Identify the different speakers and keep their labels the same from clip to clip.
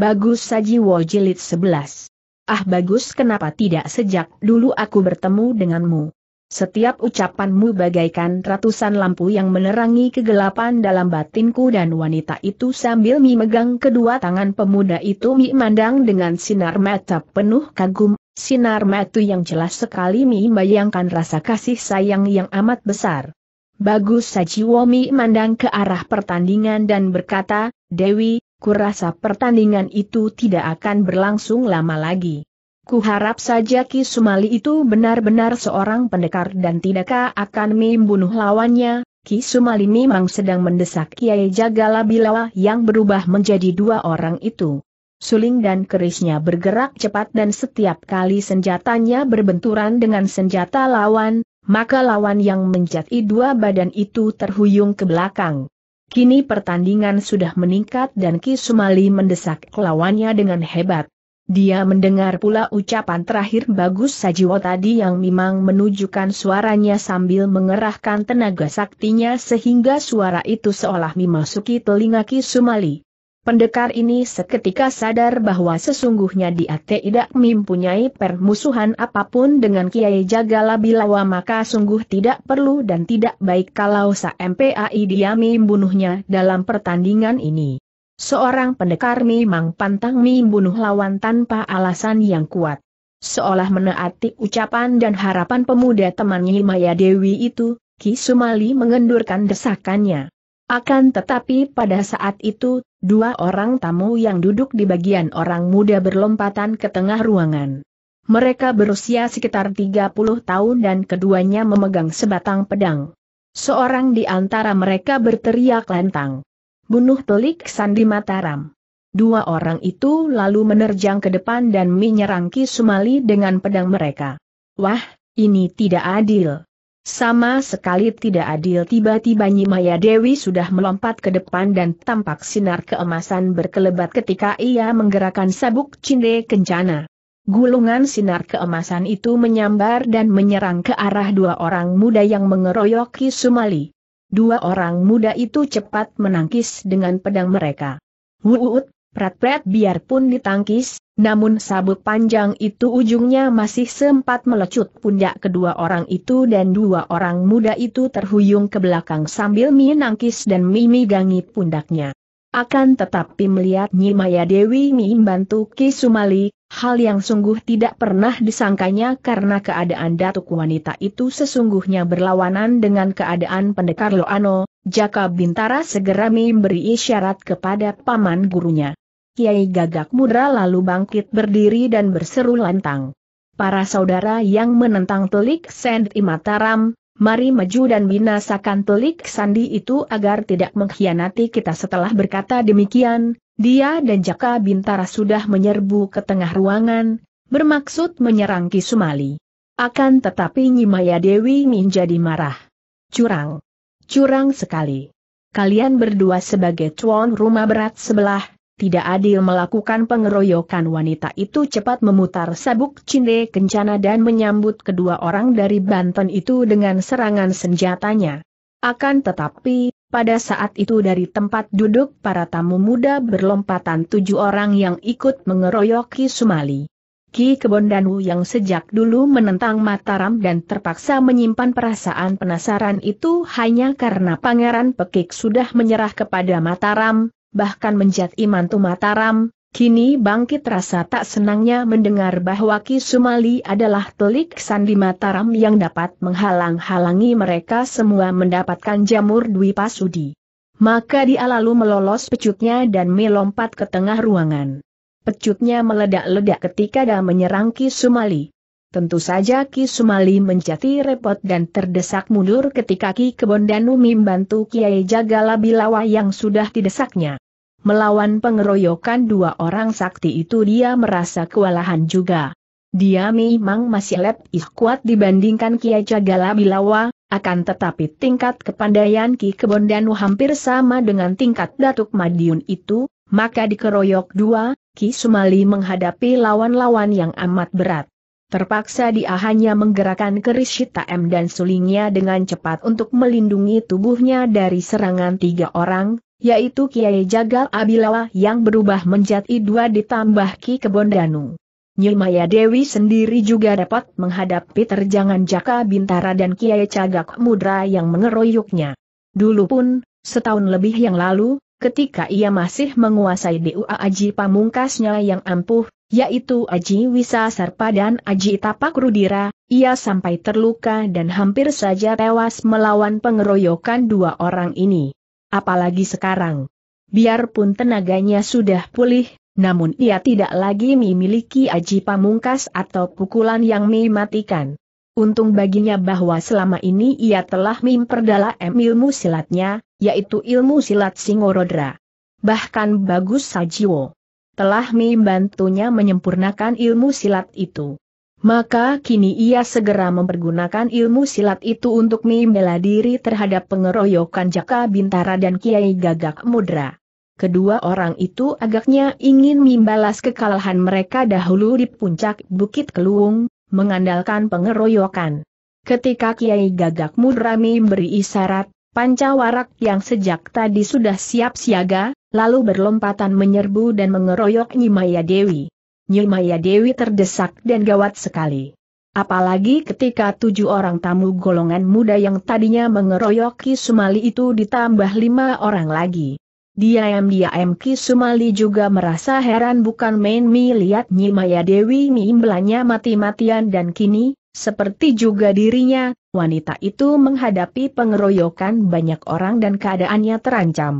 Speaker 1: Bagus saji Jilid sebelas. Ah bagus kenapa tidak sejak dulu aku bertemu denganmu. Setiap ucapanmu bagaikan ratusan lampu yang menerangi kegelapan dalam batinku dan wanita itu sambil mi megang kedua tangan pemuda itu mi mandang dengan sinar mata penuh kagum, sinar mata yang jelas sekali mi bayangkan rasa kasih sayang yang amat besar. Bagus Sajiwomi mi mandang ke arah pertandingan dan berkata, Dewi, kurasa pertandingan itu tidak akan berlangsung lama lagi. Kuharap saja Ki Sumali itu benar-benar seorang pendekar dan tidakkah akan membunuh lawannya, Ki Sumali memang sedang mendesak Kiai Jagala Bilawa yang berubah menjadi dua orang itu. Suling dan kerisnya bergerak cepat dan setiap kali senjatanya berbenturan dengan senjata lawan, maka lawan yang menjadi dua badan itu terhuyung ke belakang. Kini pertandingan sudah meningkat dan Ki Sumali mendesak lawannya dengan hebat. Dia mendengar pula ucapan terakhir Bagus Sajiwo tadi yang memang menunjukkan suaranya sambil mengerahkan tenaga saktinya sehingga suara itu seolah memasuki telinga Ki Sumali. Pendekar ini seketika sadar bahwa sesungguhnya dia tidak mempunyai permusuhan apapun dengan Kiai Jagala Bilawa maka sungguh tidak perlu dan tidak baik kalau Sa MPAI dia membunuhnya dalam pertandingan ini. Seorang pendekar memang pantang membunuh lawan tanpa alasan yang kuat. Seolah menaati ucapan dan harapan pemuda temannya Maya Dewi itu, Ki Sumali mengendurkan desakannya. Akan tetapi pada saat itu, dua orang tamu yang duduk di bagian orang muda berlompatan ke tengah ruangan. Mereka berusia sekitar 30 tahun dan keduanya memegang sebatang pedang. Seorang di antara mereka berteriak lantang. Bunuh Pelik Sandi Mataram. Dua orang itu lalu menerjang ke depan dan menyerang Ki Sumali dengan pedang mereka. Wah, ini tidak adil. Sama sekali tidak adil tiba-tiba Nyimaya Dewi sudah melompat ke depan dan tampak sinar keemasan berkelebat ketika ia menggerakkan sabuk cinde kencana. Gulungan sinar keemasan itu menyambar dan menyerang ke arah dua orang muda yang mengeroyoki Sumali. Dua orang muda itu cepat menangkis dengan pedang mereka. Wuut, prat-prat biarpun ditangkis, namun sabuk panjang itu ujungnya masih sempat melecut pundak kedua orang itu dan dua orang muda itu terhuyung ke belakang sambil menangkis dan mimigangi pundaknya. Akan tetapi melihat Maya Dewi membantu Ki Sumali, hal yang sungguh tidak pernah disangkanya karena keadaan datuk wanita itu sesungguhnya berlawanan dengan keadaan pendekar Loano, Jaka Bintara segera memberi isyarat kepada paman gurunya. Kiai Gagak Mudra lalu bangkit berdiri dan berseru lantang. Para saudara yang menentang telik Sandi Mataram, mari maju dan binasakan telik Sandi itu agar tidak mengkhianati kita setelah berkata demikian, dia dan Jaka Bintara sudah menyerbu ke tengah ruangan, bermaksud menyerang Kisumali. Akan tetapi Nyimaya Dewi menjadi marah. Curang. Curang sekali. Kalian berdua sebagai tuan rumah berat sebelah, tidak adil melakukan pengeroyokan wanita itu cepat memutar sabuk cinde kencana dan menyambut kedua orang dari Banten itu dengan serangan senjatanya. Akan tetapi, pada saat itu dari tempat duduk para tamu muda berlompatan tujuh orang yang ikut mengeroyoki Sumali. Ki Kebondanu yang sejak dulu menentang Mataram dan terpaksa menyimpan perasaan penasaran itu hanya karena Pangeran Pekik sudah menyerah kepada Mataram, bahkan menjat iman Tumataram, kini bangkit rasa tak senangnya mendengar bahwa Ki Sumali adalah telik sandi Mataram yang dapat menghalang-halangi mereka semua mendapatkan jamur Dwi Pasudi. Maka dia lalu melolos pecutnya dan melompat ke tengah ruangan. Pecutnya meledak-ledak ketika dia menyerang Ki Sumali. Tentu saja Ki Sumali menjadi repot dan terdesak mundur ketika Ki Kebondanu membantu Kiai Jagala Bilawa yang sudah didesaknya. Melawan pengeroyokan dua orang sakti itu dia merasa kewalahan juga. Dia memang masih lebih kuat dibandingkan Kiai Jagala Bilawa, akan tetapi tingkat kepandaian Ki Kebondanu hampir sama dengan tingkat Datuk Madiun itu, maka dikeroyok dua, Ki Sumali menghadapi lawan-lawan yang amat berat. Terpaksa dia hanya menggerakkan keris Shita M dan sulingnya dengan cepat untuk melindungi tubuhnya dari serangan tiga orang, yaitu Kiai Jagal Abilawa yang berubah menjadi dua ditambah Ki Kebondanu. Maya Dewi sendiri juga dapat menghadapi terjangan Jaka Bintara dan Kiai Cagak Mudra yang mengeroyoknya. Dulu pun, setahun lebih yang lalu, ketika ia masih menguasai DUA Aji Pamungkasnya yang ampuh, yaitu Aji Wisa Sarpa dan Aji Tapak Rudira, ia sampai terluka dan hampir saja tewas melawan pengeroyokan dua orang ini apalagi sekarang. Biarpun tenaganya sudah pulih, namun ia tidak lagi memiliki aji pamungkas atau pukulan yang mematikan. Untung baginya bahwa selama ini ia telah memperdalam ilmu silatnya, yaitu ilmu silat Singorodra. Bahkan Bagus Sajiwo telah membantunya menyempurnakan ilmu silat itu. Maka kini ia segera mempergunakan ilmu silat itu untuk membela diri terhadap pengeroyokan Jaka Bintara dan Kiai Gagak Mudra. Kedua orang itu agaknya ingin membalas kekalahan mereka dahulu di puncak Bukit Keluung, mengandalkan pengeroyokan. Ketika Kiai Gagak Mudra memberi isyarat, Pancawarak yang sejak tadi sudah siap siaga, lalu berlompatan menyerbu dan mengeroyok Nyimaya Dewi. Maya Dewi terdesak dan gawat sekali. Apalagi ketika tujuh orang tamu golongan muda yang tadinya mengeroyoki Sumali itu ditambah lima orang lagi. Diam-diam Ki Sumali juga merasa heran bukan main melihat Maya Dewi imblanya mati-matian dan kini, seperti juga dirinya, wanita itu menghadapi pengeroyokan banyak orang dan keadaannya terancam.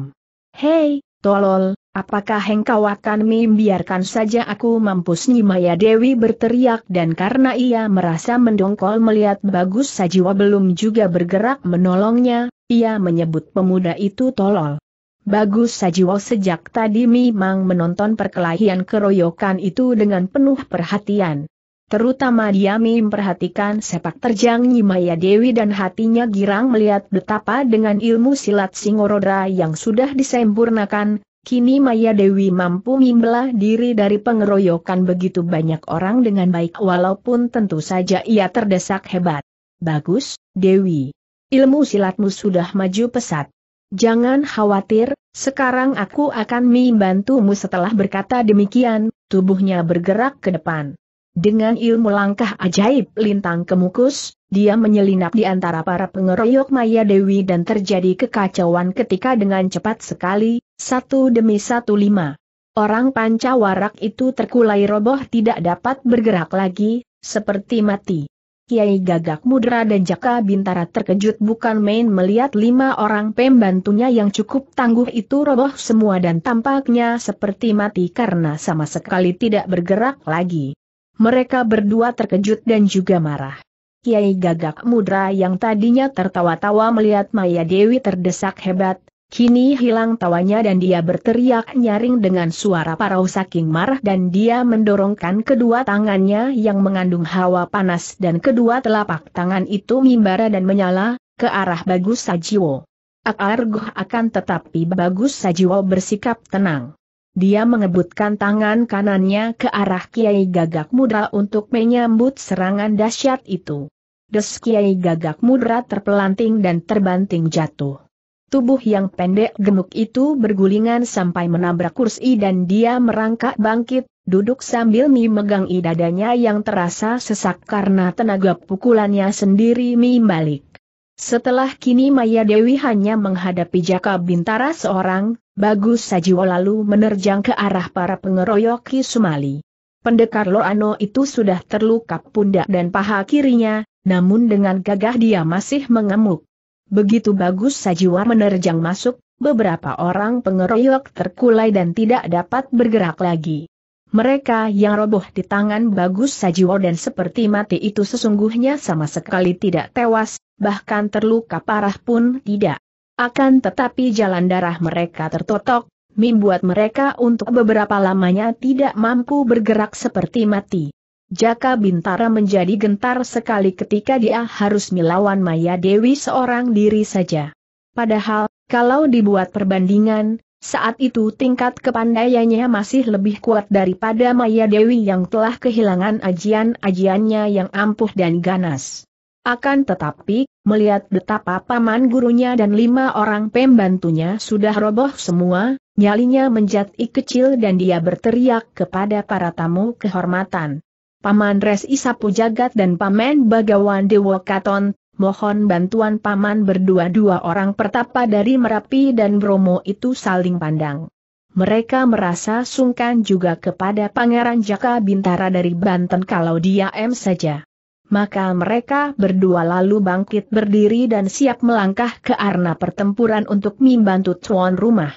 Speaker 1: Hei, tolol, Apakah engkau akan membiarkan saja aku mampus Maya Dewi berteriak dan karena ia merasa mendongkol melihat Bagus Sajiwa belum juga bergerak menolongnya, ia menyebut pemuda itu tolol. Bagus Sajiwa sejak tadi memang menonton perkelahian keroyokan itu dengan penuh perhatian. Terutama dia memperhatikan sepak terjang Nyimaya Dewi dan hatinya girang melihat betapa dengan ilmu silat Singorodra yang sudah disempurnakan, Kini Maya Dewi mampu membelah diri dari pengeroyokan begitu banyak orang dengan baik walaupun tentu saja ia terdesak hebat. Bagus, Dewi. Ilmu silatmu sudah maju pesat. Jangan khawatir, sekarang aku akan membantumu setelah berkata demikian, tubuhnya bergerak ke depan. Dengan ilmu langkah ajaib lintang kemukus, dia menyelinap di antara para pengeroyok Maya Dewi dan terjadi kekacauan ketika dengan cepat sekali, satu demi satu lima. Orang pancawarak itu terkulai roboh tidak dapat bergerak lagi, seperti mati. Kiai Gagak Mudra dan Jaka Bintara terkejut bukan main melihat lima orang pembantunya yang cukup tangguh itu roboh semua dan tampaknya seperti mati karena sama sekali tidak bergerak lagi. Mereka berdua terkejut dan juga marah. Kiai Gagak Mudra yang tadinya tertawa-tawa melihat Maya Dewi terdesak hebat, Kini hilang tawanya dan dia berteriak nyaring dengan suara parau saking marah dan dia mendorongkan kedua tangannya yang mengandung hawa panas dan kedua telapak tangan itu mimbara dan menyala, ke arah Bagus Sajiwo. Akargoh akan tetapi Bagus Sajiwo bersikap tenang. Dia mengebutkan tangan kanannya ke arah Kiai Gagak Mudra untuk menyambut serangan dahsyat itu. Des Kiai Gagak Mudra terpelanting dan terbanting jatuh. Tubuh yang pendek gemuk itu bergulingan sampai menabrak kursi dan dia merangkak bangkit, duduk sambil Mi megang i dadanya yang terasa sesak karena tenaga pukulannya sendiri Mi balik. Setelah kini Maya Dewi hanya menghadapi Jaka Bintara seorang, Bagus Sajiwo lalu menerjang ke arah para pengeroyok Sumali. Pendekar Loano itu sudah terluka pundak dan paha kirinya, namun dengan gagah dia masih mengemuk. Begitu bagus Sajiwa menerjang masuk, beberapa orang pengeroyok terkulai dan tidak dapat bergerak lagi. Mereka yang roboh di tangan bagus Sajiwa dan seperti mati itu sesungguhnya sama sekali tidak tewas, bahkan terluka parah pun tidak. Akan tetapi jalan darah mereka tertotok, membuat mereka untuk beberapa lamanya tidak mampu bergerak seperti mati. Jaka Bintara menjadi gentar sekali ketika dia harus melawan Maya Dewi seorang diri saja. Padahal, kalau dibuat perbandingan, saat itu tingkat kepandaiannya masih lebih kuat daripada Maya Dewi yang telah kehilangan ajian-ajiannya yang ampuh dan ganas. Akan tetapi, melihat betapa paman gurunya dan lima orang pembantunya sudah roboh semua, nyalinya menjadi kecil dan dia berteriak kepada para tamu kehormatan. Paman Res Isapu Jagat dan Paman Bagawan Dewa Katon, mohon bantuan Paman berdua-dua orang pertapa dari Merapi dan Bromo itu saling pandang. Mereka merasa sungkan juga kepada Pangeran Jaka Bintara dari Banten kalau dia diam saja. Maka mereka berdua lalu bangkit berdiri dan siap melangkah ke arena pertempuran untuk membantu tuan rumah.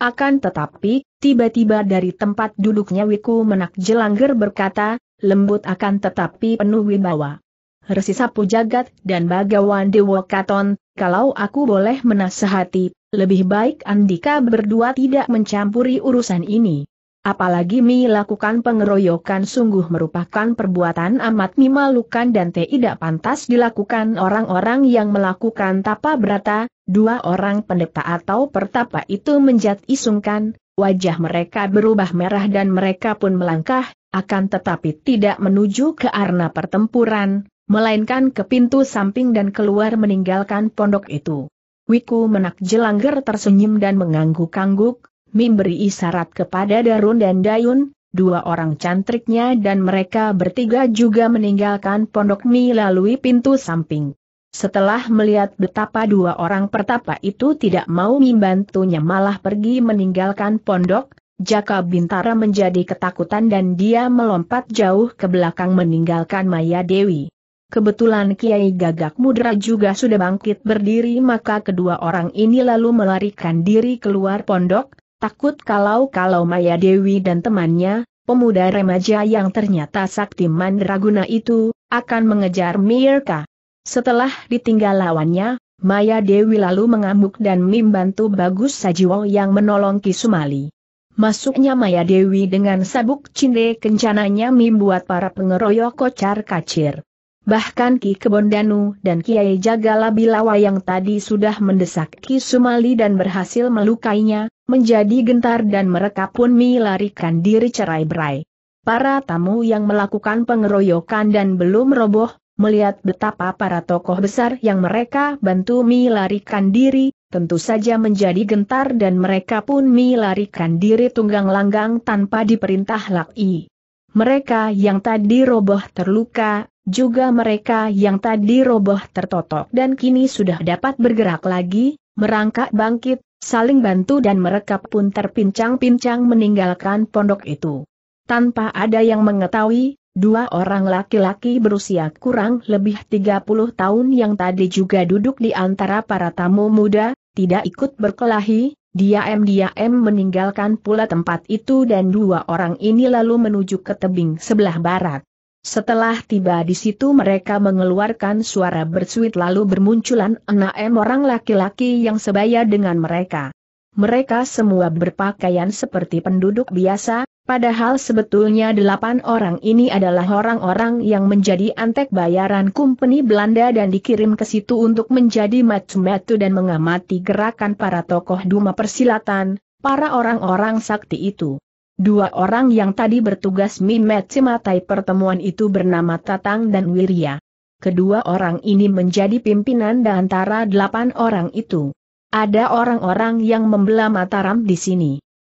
Speaker 1: Akan tetapi, tiba-tiba dari tempat duduknya Wiku Menak Jelangger berkata, lembut akan tetapi penuh wibawa. Sapu jagat dan bagawan dewa katon, kalau aku boleh menasehati, lebih baik Andika berdua tidak mencampuri urusan ini. Apalagi Mi lakukan pengeroyokan sungguh merupakan perbuatan amat memalukan dan tidak pantas dilakukan orang-orang yang melakukan tapa berata, dua orang pendeta atau pertapa itu menjat isungkan, wajah mereka berubah merah dan mereka pun melangkah, akan tetapi tidak menuju ke arena pertempuran, melainkan ke pintu samping dan keluar meninggalkan pondok itu. Wiku menak jelangger tersenyum dan mengangguk-angguk, memberi isyarat kepada Darun dan Dayun, dua orang cantriknya dan mereka bertiga juga meninggalkan pondok Mi pintu samping. Setelah melihat betapa dua orang pertapa itu tidak mau membantunya malah pergi meninggalkan pondok, Jaka Bintara menjadi ketakutan dan dia melompat jauh ke belakang meninggalkan Maya Dewi. Kebetulan Kiai Gagak Mudra juga sudah bangkit berdiri maka kedua orang ini lalu melarikan diri keluar pondok, takut kalau-kalau Maya Dewi dan temannya, pemuda remaja yang ternyata sakti mandraguna itu, akan mengejar Mirka. Setelah ditinggal lawannya, Maya Dewi lalu mengamuk dan membantu Bagus Sajiwo yang menolong Kisumali. Masuknya Maya Dewi dengan sabuk cinde kencananya membuat para pengeroyok kocar kacir. Bahkan Ki Kebondanu dan Kiai Jagala Bilawa yang tadi sudah mendesak Ki Sumali dan berhasil melukainya, menjadi gentar dan mereka pun melarikan diri cerai-berai. Para tamu yang melakukan pengeroyokan dan belum roboh, melihat betapa para tokoh besar yang mereka bantu melarikan diri, tentu saja menjadi gentar dan mereka pun melarikan diri tunggang langgang tanpa diperintah Laki. Mereka yang tadi roboh terluka, juga mereka yang tadi roboh tertotok dan kini sudah dapat bergerak lagi, merangkak bangkit, saling bantu dan mereka pun terpincang-pincang meninggalkan pondok itu. Tanpa ada yang mengetahui, Dua orang laki-laki berusia kurang lebih 30 tahun yang tadi juga duduk di antara para tamu muda, tidak ikut berkelahi, dia diam meninggalkan pula tempat itu dan dua orang ini lalu menuju ke tebing sebelah barat. Setelah tiba di situ mereka mengeluarkan suara bersuit lalu bermunculan enam orang laki-laki yang sebaya dengan mereka. Mereka semua berpakaian seperti penduduk biasa, Padahal sebetulnya delapan orang ini adalah orang-orang yang menjadi antek bayaran kumpeni Belanda dan dikirim ke situ untuk menjadi matu-matu dan mengamati gerakan para tokoh Duma Persilatan, para orang-orang sakti itu. Dua orang yang tadi bertugas mimet sematai pertemuan itu bernama Tatang dan Wirya. Kedua orang ini menjadi pimpinan di antara delapan orang itu. Ada orang-orang yang membelah Mataram di sini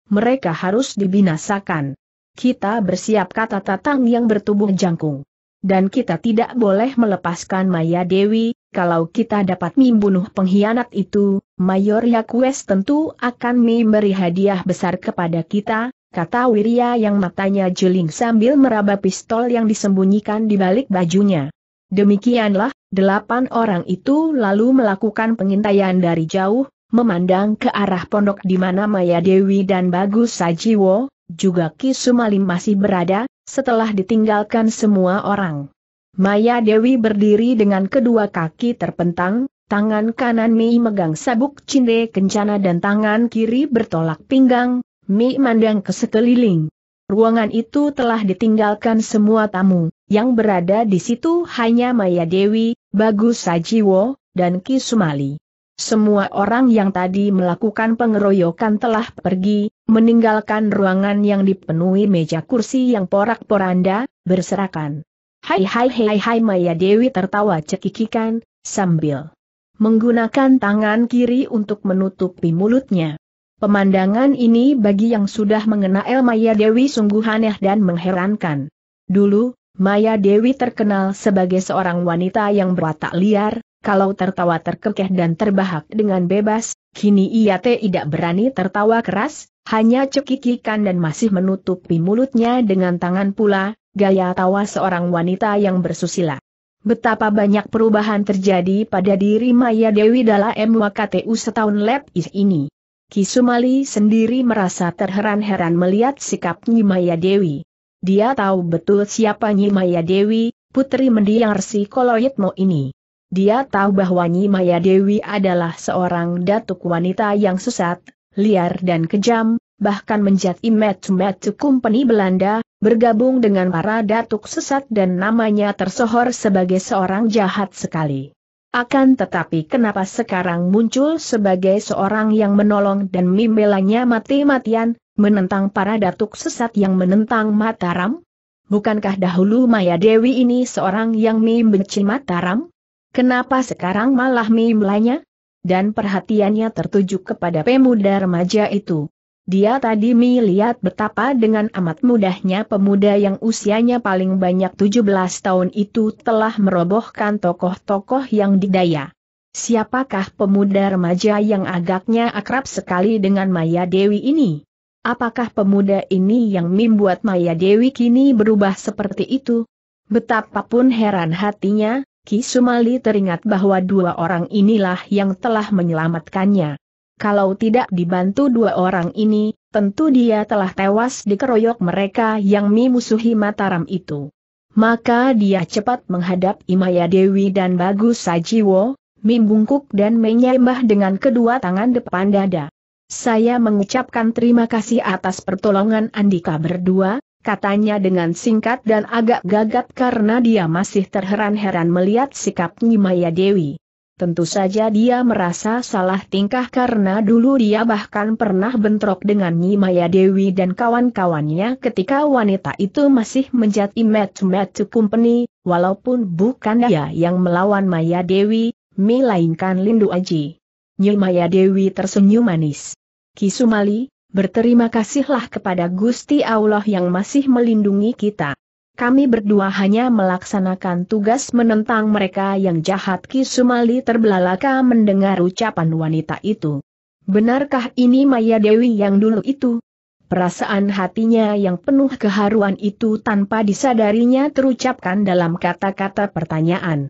Speaker 1: mereka harus dibinasakan. Kita bersiap kata Tatang yang bertubuh jangkung. Dan kita tidak boleh melepaskan Maya Dewi, kalau kita dapat membunuh pengkhianat itu, Mayor Yakues tentu akan memberi hadiah besar kepada kita, kata Wirya yang matanya jeling sambil meraba pistol yang disembunyikan di balik bajunya. Demikianlah, delapan orang itu lalu melakukan pengintaian dari jauh, memandang ke arah pondok di mana Maya Dewi dan Bagus Sajiwo, juga Ki Sumalim masih berada, setelah ditinggalkan semua orang. Maya Dewi berdiri dengan kedua kaki terpentang, tangan kanan Mi megang sabuk cinde kencana dan tangan kiri bertolak pinggang, Mi mandang ke sekeliling. Ruangan itu telah ditinggalkan semua tamu, yang berada di situ hanya Maya Dewi, Bagus Sajiwo, dan Ki Sumali. Semua orang yang tadi melakukan pengeroyokan telah pergi, meninggalkan ruangan yang dipenuhi meja kursi yang porak-poranda, berserakan. Hai hai hai hai Maya Dewi tertawa cekikikan, sambil menggunakan tangan kiri untuk menutupi mulutnya. Pemandangan ini bagi yang sudah mengenal Maya Dewi sungguh aneh dan mengherankan. Dulu, Maya Dewi terkenal sebagai seorang wanita yang berwatak liar, kalau tertawa terkekeh dan terbahak dengan bebas, kini ia tidak berani tertawa keras, hanya cekikikan dan masih menutupi mulutnya dengan tangan pula, gaya tawa seorang wanita yang bersusila. Betapa banyak perubahan terjadi pada diri Maya Dewi Dala MWKTU setahun lepis ini. Kisumali sendiri merasa terheran-heran melihat sikap Maya Dewi. Dia tahu betul siapa Maya Dewi, putri mendiang resi Koloyetmo ini. Dia tahu bahwa Nyi Maya Dewi adalah seorang datuk wanita yang sesat, liar dan kejam, bahkan menjadi metu-metu company Belanda, bergabung dengan para datuk sesat dan namanya tersohor sebagai seorang jahat sekali. Akan tetapi kenapa sekarang muncul sebagai seorang yang menolong dan membelanya mati-matian, menentang para datuk sesat yang menentang Mataram? Bukankah dahulu Maya Dewi ini seorang yang membenci Mataram? Kenapa sekarang malah mimlanya? Dan perhatiannya tertuju kepada pemuda remaja itu. Dia tadi melihat betapa dengan amat mudahnya pemuda yang usianya paling banyak 17 tahun itu telah merobohkan tokoh-tokoh yang didaya. Siapakah pemuda remaja yang agaknya akrab sekali dengan Maya Dewi ini? Apakah pemuda ini yang membuat Maya Dewi kini berubah seperti itu? Betapapun heran hatinya, Ki Sumali teringat bahwa dua orang inilah yang telah menyelamatkannya. Kalau tidak dibantu dua orang ini, tentu dia telah tewas dikeroyok mereka yang memusuhi Mataram itu. Maka dia cepat menghadap Imaya Dewi dan Bagus Sajiwo, membungkuk dan menyembah dengan kedua tangan depan dada. Saya mengucapkan terima kasih atas pertolongan Andika berdua, katanya dengan singkat dan agak gagap karena dia masih terheran-heran melihat sikap Nyimaya Dewi. Tentu saja dia merasa salah tingkah karena dulu dia bahkan pernah bentrok dengan Nyimaya Dewi dan kawan-kawannya ketika wanita itu masih menjadi match-match company, walaupun bukan dia yang melawan Maya Dewi, melainkan Lindu Aji. Nyimaya Dewi tersenyum manis. Kisumali, Berterima kasihlah kepada Gusti Allah yang masih melindungi kita. Kami berdua hanya melaksanakan tugas menentang mereka yang jahat Ki Sumali terbelalaka mendengar ucapan wanita itu. Benarkah ini Maya Dewi yang dulu itu? Perasaan hatinya yang penuh keharuan itu tanpa disadarinya terucapkan dalam kata-kata pertanyaan.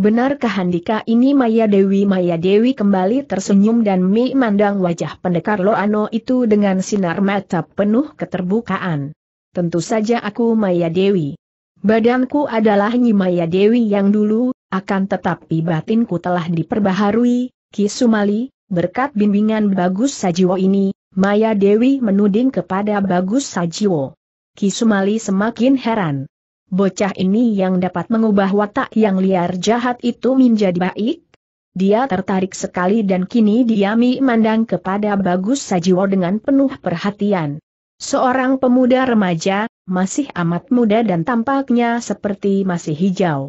Speaker 1: Benarkah Handika ini Maya Dewi? Maya Dewi kembali tersenyum dan memandang wajah pendekar Loano itu dengan sinar mata penuh keterbukaan. Tentu saja aku Maya Dewi. Badanku adalah Nyi Maya Dewi yang dulu, akan tetapi batinku telah diperbaharui, Ki berkat bimbingan Bagus Sajiwo ini, Maya Dewi menuding kepada Bagus Sajiwo. Ki semakin heran bocah ini yang dapat mengubah watak yang liar jahat itu menjadi baik? Dia tertarik sekali dan kini diami mandang kepada Bagus Sajiwo dengan penuh perhatian. Seorang pemuda remaja, masih amat muda dan tampaknya seperti masih hijau.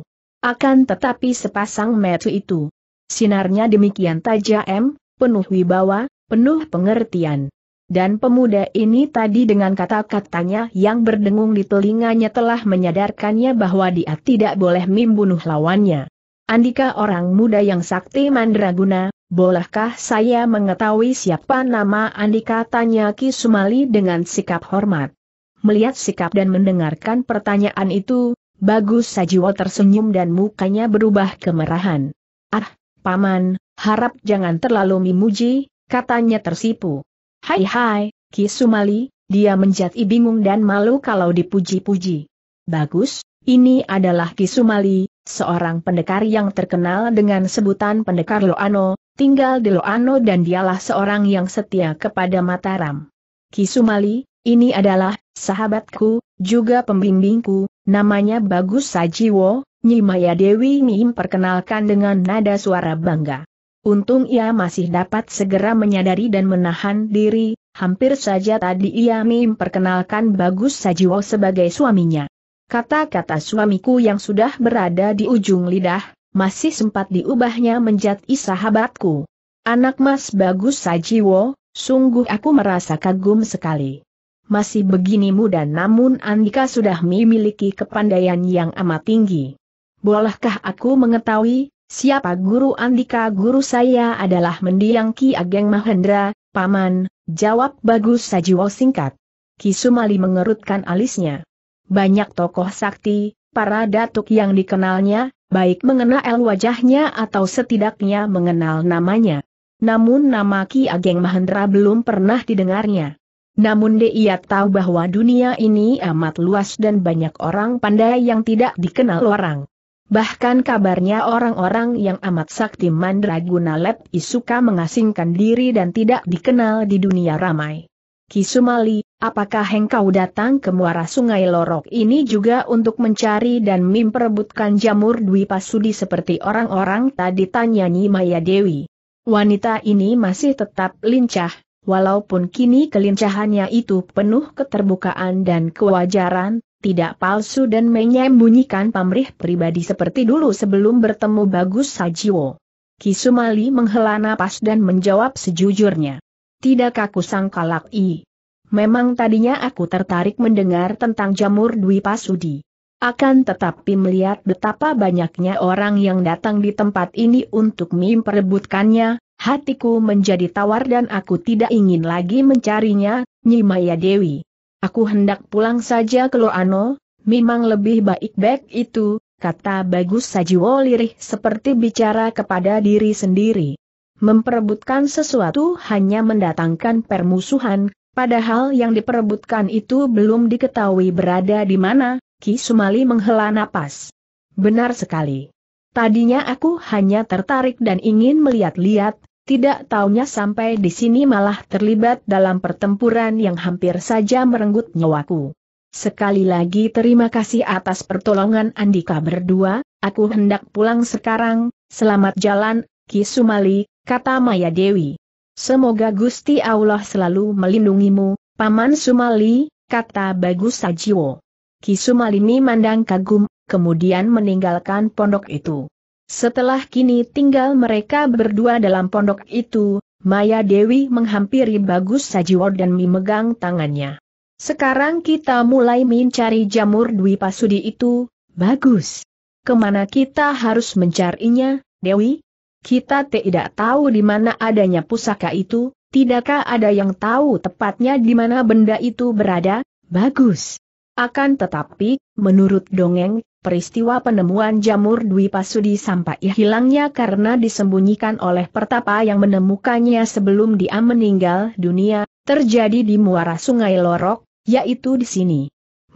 Speaker 1: Akan tetapi sepasang metu itu. Sinarnya demikian tajam, penuh wibawa, penuh pengertian. Dan pemuda ini tadi dengan kata-katanya yang berdengung di telinganya telah menyadarkannya bahwa dia tidak boleh membunuh lawannya. Andika orang muda yang sakti mandraguna, bolehkah saya mengetahui siapa nama Andika tanya Ki Sumali dengan sikap hormat. Melihat sikap dan mendengarkan pertanyaan itu, Bagus Sajiwo tersenyum dan mukanya berubah kemerahan. Ah, Paman, harap jangan terlalu memuji, katanya tersipu. Hai hai, Ki Sumali, dia menjadi bingung dan malu kalau dipuji-puji. Bagus, ini adalah Ki Sumali, seorang pendekar yang terkenal dengan sebutan pendekar Loano, tinggal di Loano dan dialah seorang yang setia kepada Mataram. Ki Sumali, ini adalah sahabatku, juga pembimbingku, namanya Bagus Sajiwo, Nyimaya Dewi Nyim perkenalkan dengan nada suara bangga. Untung ia masih dapat segera menyadari dan menahan diri, hampir saja tadi ia memperkenalkan Bagus Sajiwo sebagai suaminya. Kata-kata suamiku yang sudah berada di ujung lidah, masih sempat diubahnya menjadi sahabatku. Anak mas Bagus Sajiwo, sungguh aku merasa kagum sekali. Masih begini muda namun Andika sudah memiliki kepandaian yang amat tinggi. Bolehkah aku mengetahui Siapa guru Andika? Guru saya adalah mendiang Ki Ageng Mahendra, Paman, jawab Bagus Sajiwo singkat. Ki Sumali mengerutkan alisnya. Banyak tokoh sakti, para datuk yang dikenalnya, baik mengenal wajahnya atau setidaknya mengenal namanya. Namun nama Ki Ageng Mahendra belum pernah didengarnya. Namun dia tahu bahwa dunia ini amat luas dan banyak orang pandai yang tidak dikenal orang. Bahkan kabarnya orang-orang yang amat sakti Mandraguna Lab Isuka mengasingkan diri dan tidak dikenal di dunia ramai. Kisumali, apakah engkau datang ke muara sungai Lorok ini juga untuk mencari dan memperebutkan jamur Dwi Pasudi seperti orang-orang tadi tanya Maya Dewi. Wanita ini masih tetap lincah, walaupun kini kelincahannya itu penuh keterbukaan dan kewajaran, tidak palsu dan menyembunyikan pamrih pribadi seperti dulu sebelum bertemu Bagus Sajiwo. Kisumali menghela napas dan menjawab sejujurnya. Tidak aku sangka laki. Memang tadinya aku tertarik mendengar tentang jamur Dwi Pasudi. Akan tetapi melihat betapa banyaknya orang yang datang di tempat ini untuk memperebutkannya, hatiku menjadi tawar dan aku tidak ingin lagi mencarinya, Nyimaya Dewi. Aku hendak pulang saja ke Loano, memang lebih baik baik itu, kata Bagus Sajiwo lirih seperti bicara kepada diri sendiri. Memperebutkan sesuatu hanya mendatangkan permusuhan, padahal yang diperebutkan itu belum diketahui berada di mana, Ki Sumali menghela napas. Benar sekali. Tadinya aku hanya tertarik dan ingin melihat-lihat, tidak taunya sampai di sini malah terlibat dalam pertempuran yang hampir saja merenggut nyawaku. Sekali lagi terima kasih atas pertolongan Andika berdua, aku hendak pulang sekarang, selamat jalan, Ki Sumali, kata Maya Dewi. Semoga Gusti Allah selalu melindungimu, Paman Sumali, kata Bagus Sajiwo. Ki Sumali memandang kagum, kemudian meninggalkan pondok itu. Setelah kini tinggal mereka berdua dalam pondok itu, Maya Dewi menghampiri Bagus Sajiwo dan memegang tangannya. Sekarang kita mulai mencari jamur Dwi Pasudi itu, bagus. Kemana kita harus mencarinya, Dewi? Kita tidak tahu di mana adanya pusaka itu, tidakkah ada yang tahu tepatnya di mana benda itu berada? Bagus. Akan tetapi, menurut dongeng, peristiwa penemuan jamur Dwi Pasudi sampai hilangnya karena disembunyikan oleh pertapa yang menemukannya sebelum dia meninggal dunia, terjadi di muara sungai Lorok, yaitu di sini.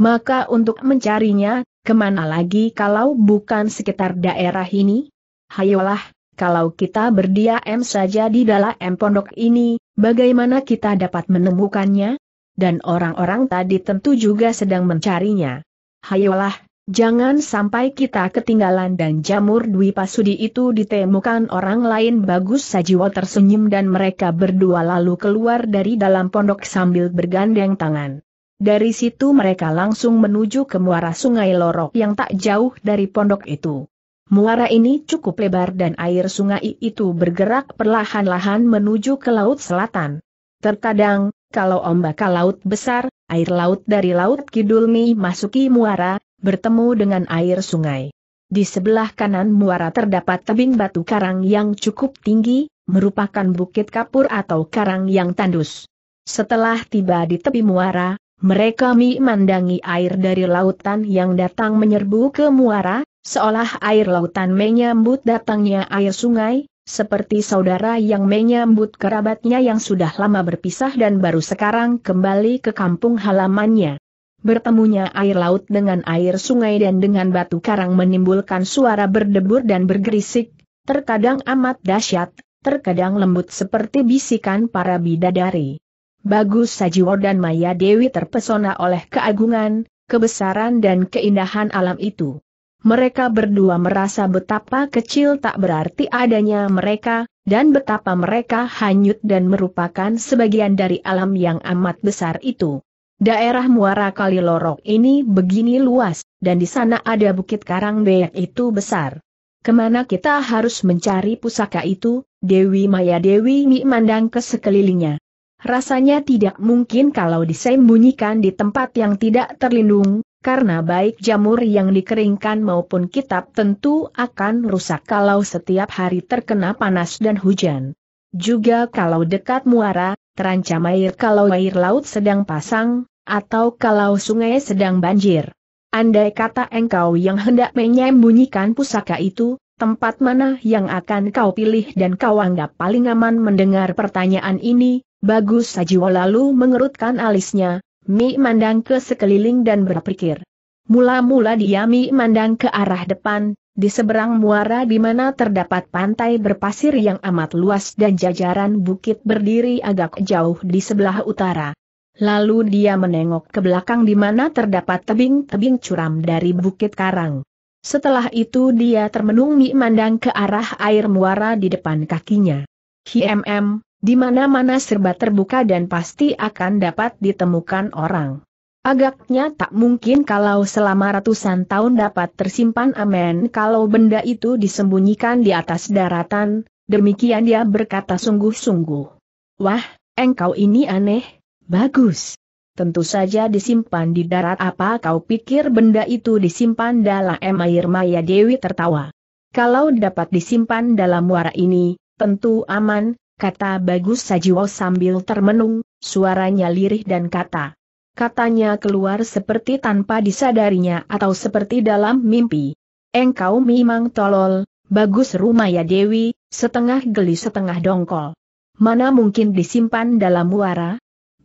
Speaker 1: Maka untuk mencarinya, kemana lagi kalau bukan sekitar daerah ini? Hayolah, kalau kita berdiam saja di dalam pondok ini, bagaimana kita dapat menemukannya? Dan orang-orang tadi tentu juga sedang mencarinya. Hayolah, Jangan sampai kita ketinggalan dan jamur Dwi Pasudi itu ditemukan orang lain bagus Sajiwo tersenyum dan mereka berdua lalu keluar dari dalam pondok sambil bergandeng tangan. Dari situ mereka langsung menuju ke muara sungai Lorok yang tak jauh dari pondok itu. Muara ini cukup lebar dan air sungai itu bergerak perlahan-lahan menuju ke laut selatan. Terkadang, kalau ombak laut besar, air laut dari laut Kidulmi masuki muara, bertemu dengan air sungai. Di sebelah kanan muara terdapat tebing batu karang yang cukup tinggi, merupakan bukit kapur atau karang yang tandus. Setelah tiba di tepi muara, mereka memandangi air dari lautan yang datang menyerbu ke muara, seolah air lautan menyambut datangnya air sungai, seperti saudara yang menyambut kerabatnya yang sudah lama berpisah dan baru sekarang kembali ke kampung halamannya. Bertemunya air laut dengan air sungai dan dengan batu karang menimbulkan suara berdebur dan bergerisik, terkadang amat dahsyat, terkadang lembut seperti bisikan para bidadari. Bagus Sajiwo dan Maya Dewi terpesona oleh keagungan, kebesaran dan keindahan alam itu. Mereka berdua merasa betapa kecil tak berarti adanya mereka, dan betapa mereka hanyut dan merupakan sebagian dari alam yang amat besar itu. Daerah Muara Kali Lorok ini begini luas, dan di sana ada bukit karang beak itu besar. Kemana kita harus mencari pusaka itu, Dewi Maya Dewi Mi mandang ke sekelilingnya. Rasanya tidak mungkin kalau disembunyikan di tempat yang tidak terlindung, karena baik jamur yang dikeringkan maupun kitab tentu akan rusak kalau setiap hari terkena panas dan hujan. Juga kalau dekat muara, terancam air kalau air laut sedang pasang, atau kalau sungai sedang banjir. Andai kata engkau yang hendak menyembunyikan pusaka itu, tempat mana yang akan kau pilih dan kau anggap paling aman mendengar pertanyaan ini, bagus Sajiwa lalu mengerutkan alisnya, Mi mandang ke sekeliling dan berpikir. Mula-mula dia Mi mandang ke arah depan, di seberang muara di mana terdapat pantai berpasir yang amat luas dan jajaran bukit berdiri agak jauh di sebelah utara. Lalu dia menengok ke belakang di mana terdapat tebing-tebing curam dari bukit karang. Setelah itu dia termenung memandang ke arah air muara di depan kakinya. HMM, di mana-mana serba terbuka dan pasti akan dapat ditemukan orang. Agaknya tak mungkin kalau selama ratusan tahun dapat tersimpan amin kalau benda itu disembunyikan di atas daratan, demikian dia berkata sungguh-sungguh. Wah, engkau ini aneh, bagus. Tentu saja disimpan di darat apa kau pikir benda itu disimpan dalam air maya Dewi tertawa. Kalau dapat disimpan dalam muara ini, tentu aman, kata Bagus Sajiwo sambil termenung, suaranya lirih dan kata, katanya keluar seperti tanpa disadarinya atau seperti dalam mimpi. Engkau memang tolol, bagus rumah ya Dewi, setengah geli setengah dongkol. Mana mungkin disimpan dalam muara?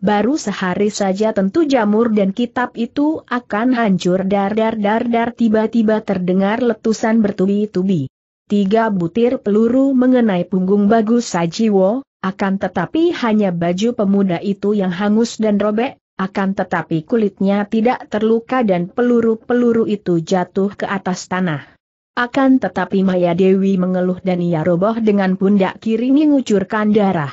Speaker 1: Baru sehari saja tentu jamur dan kitab itu akan hancur dar-dar-dar-dar tiba-tiba terdengar letusan bertubi-tubi. Tiga butir peluru mengenai punggung bagus Sajiwo, akan tetapi hanya baju pemuda itu yang hangus dan robek, akan tetapi kulitnya tidak terluka dan peluru-peluru itu jatuh ke atas tanah. Akan tetapi Maya Dewi mengeluh dan ia roboh dengan pundak kiri mengucurkan darah.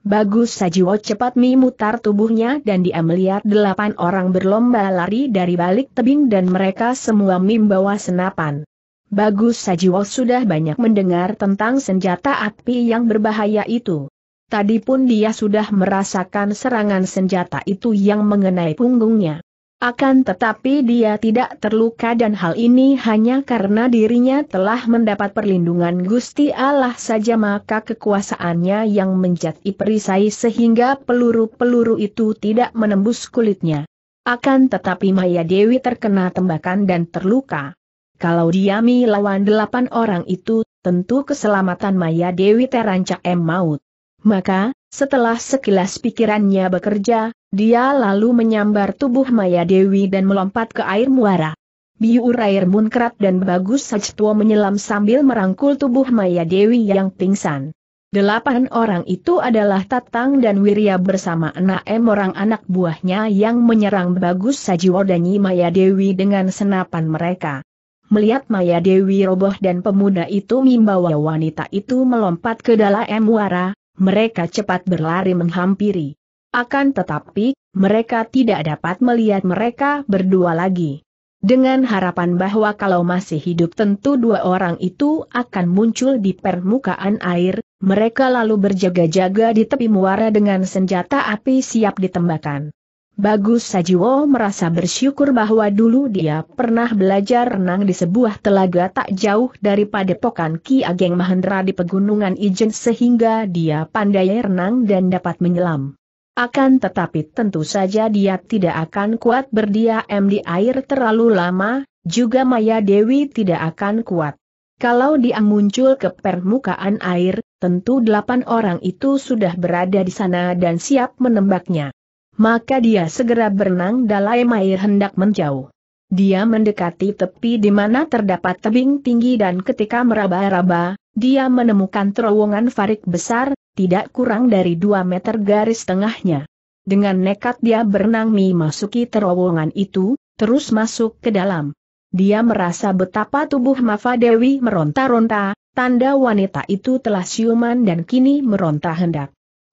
Speaker 1: Bagus Sajiwo cepat memutar tubuhnya dan dia melihat delapan orang berlomba lari dari balik tebing dan mereka semua membawa senapan. Bagus Sajiwo sudah banyak mendengar tentang senjata api yang berbahaya itu. Tadi pun dia sudah merasakan serangan senjata itu yang mengenai punggungnya. Akan tetapi dia tidak terluka dan hal ini hanya karena dirinya telah mendapat perlindungan Gusti Allah saja maka kekuasaannya yang menjadi perisai sehingga peluru-peluru itu tidak menembus kulitnya. Akan tetapi Maya Dewi terkena tembakan dan terluka. Kalau diami melawan delapan orang itu, tentu keselamatan Maya Dewi terancam maut. Maka, setelah sekilas pikirannya bekerja, dia lalu menyambar tubuh Maya Dewi dan melompat ke air muara. Biur air munkrat dan bagus Sajtuo menyelam sambil merangkul tubuh Maya Dewi yang pingsan. Delapan orang itu adalah Tatang dan Wirya bersama enam orang anak buahnya yang menyerang Bagus Sajiwo dan Maya Dewi dengan senapan mereka. Melihat Maya Dewi roboh dan pemuda itu membawa wanita itu melompat ke dalam muara, mereka cepat berlari menghampiri. Akan tetapi, mereka tidak dapat melihat mereka berdua lagi. Dengan harapan bahwa kalau masih hidup tentu dua orang itu akan muncul di permukaan air, mereka lalu berjaga-jaga di tepi muara dengan senjata api siap ditembakkan. Bagus Sajiwo merasa bersyukur bahwa dulu dia pernah belajar renang di sebuah telaga tak jauh dari padepokan Ki Ageng Mahendra di pegunungan Ijen sehingga dia pandai renang dan dapat menyelam. Akan tetapi tentu saja dia tidak akan kuat berdiam di air terlalu lama, juga Maya Dewi tidak akan kuat. Kalau dia muncul ke permukaan air, tentu delapan orang itu sudah berada di sana dan siap menembaknya maka dia segera berenang dalam air hendak menjauh. Dia mendekati tepi di mana terdapat tebing tinggi dan ketika meraba-raba, dia menemukan terowongan farik besar, tidak kurang dari 2 meter garis tengahnya. Dengan nekat dia berenang memasuki terowongan itu, terus masuk ke dalam. Dia merasa betapa tubuh Mafa Dewi meronta-ronta, tanda wanita itu telah siuman dan kini meronta hendak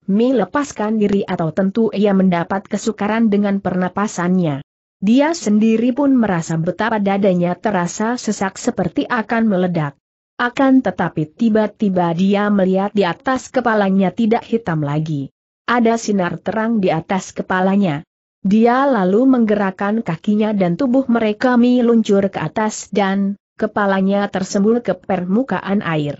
Speaker 1: Mi lepaskan diri atau tentu ia mendapat kesukaran dengan pernapasannya. Dia sendiri pun merasa betapa dadanya terasa sesak seperti akan meledak. Akan tetapi tiba-tiba dia melihat di atas kepalanya tidak hitam lagi. Ada sinar terang di atas kepalanya. Dia lalu menggerakkan kakinya dan tubuh mereka meluncur ke atas dan, kepalanya tersembul ke permukaan air.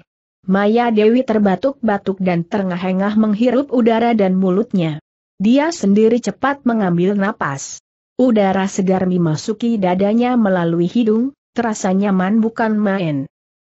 Speaker 1: Maya Dewi terbatuk-batuk dan terengah-engah menghirup udara dan mulutnya. Dia sendiri cepat mengambil napas. Udara segar memasuki dadanya melalui hidung, terasa nyaman bukan main.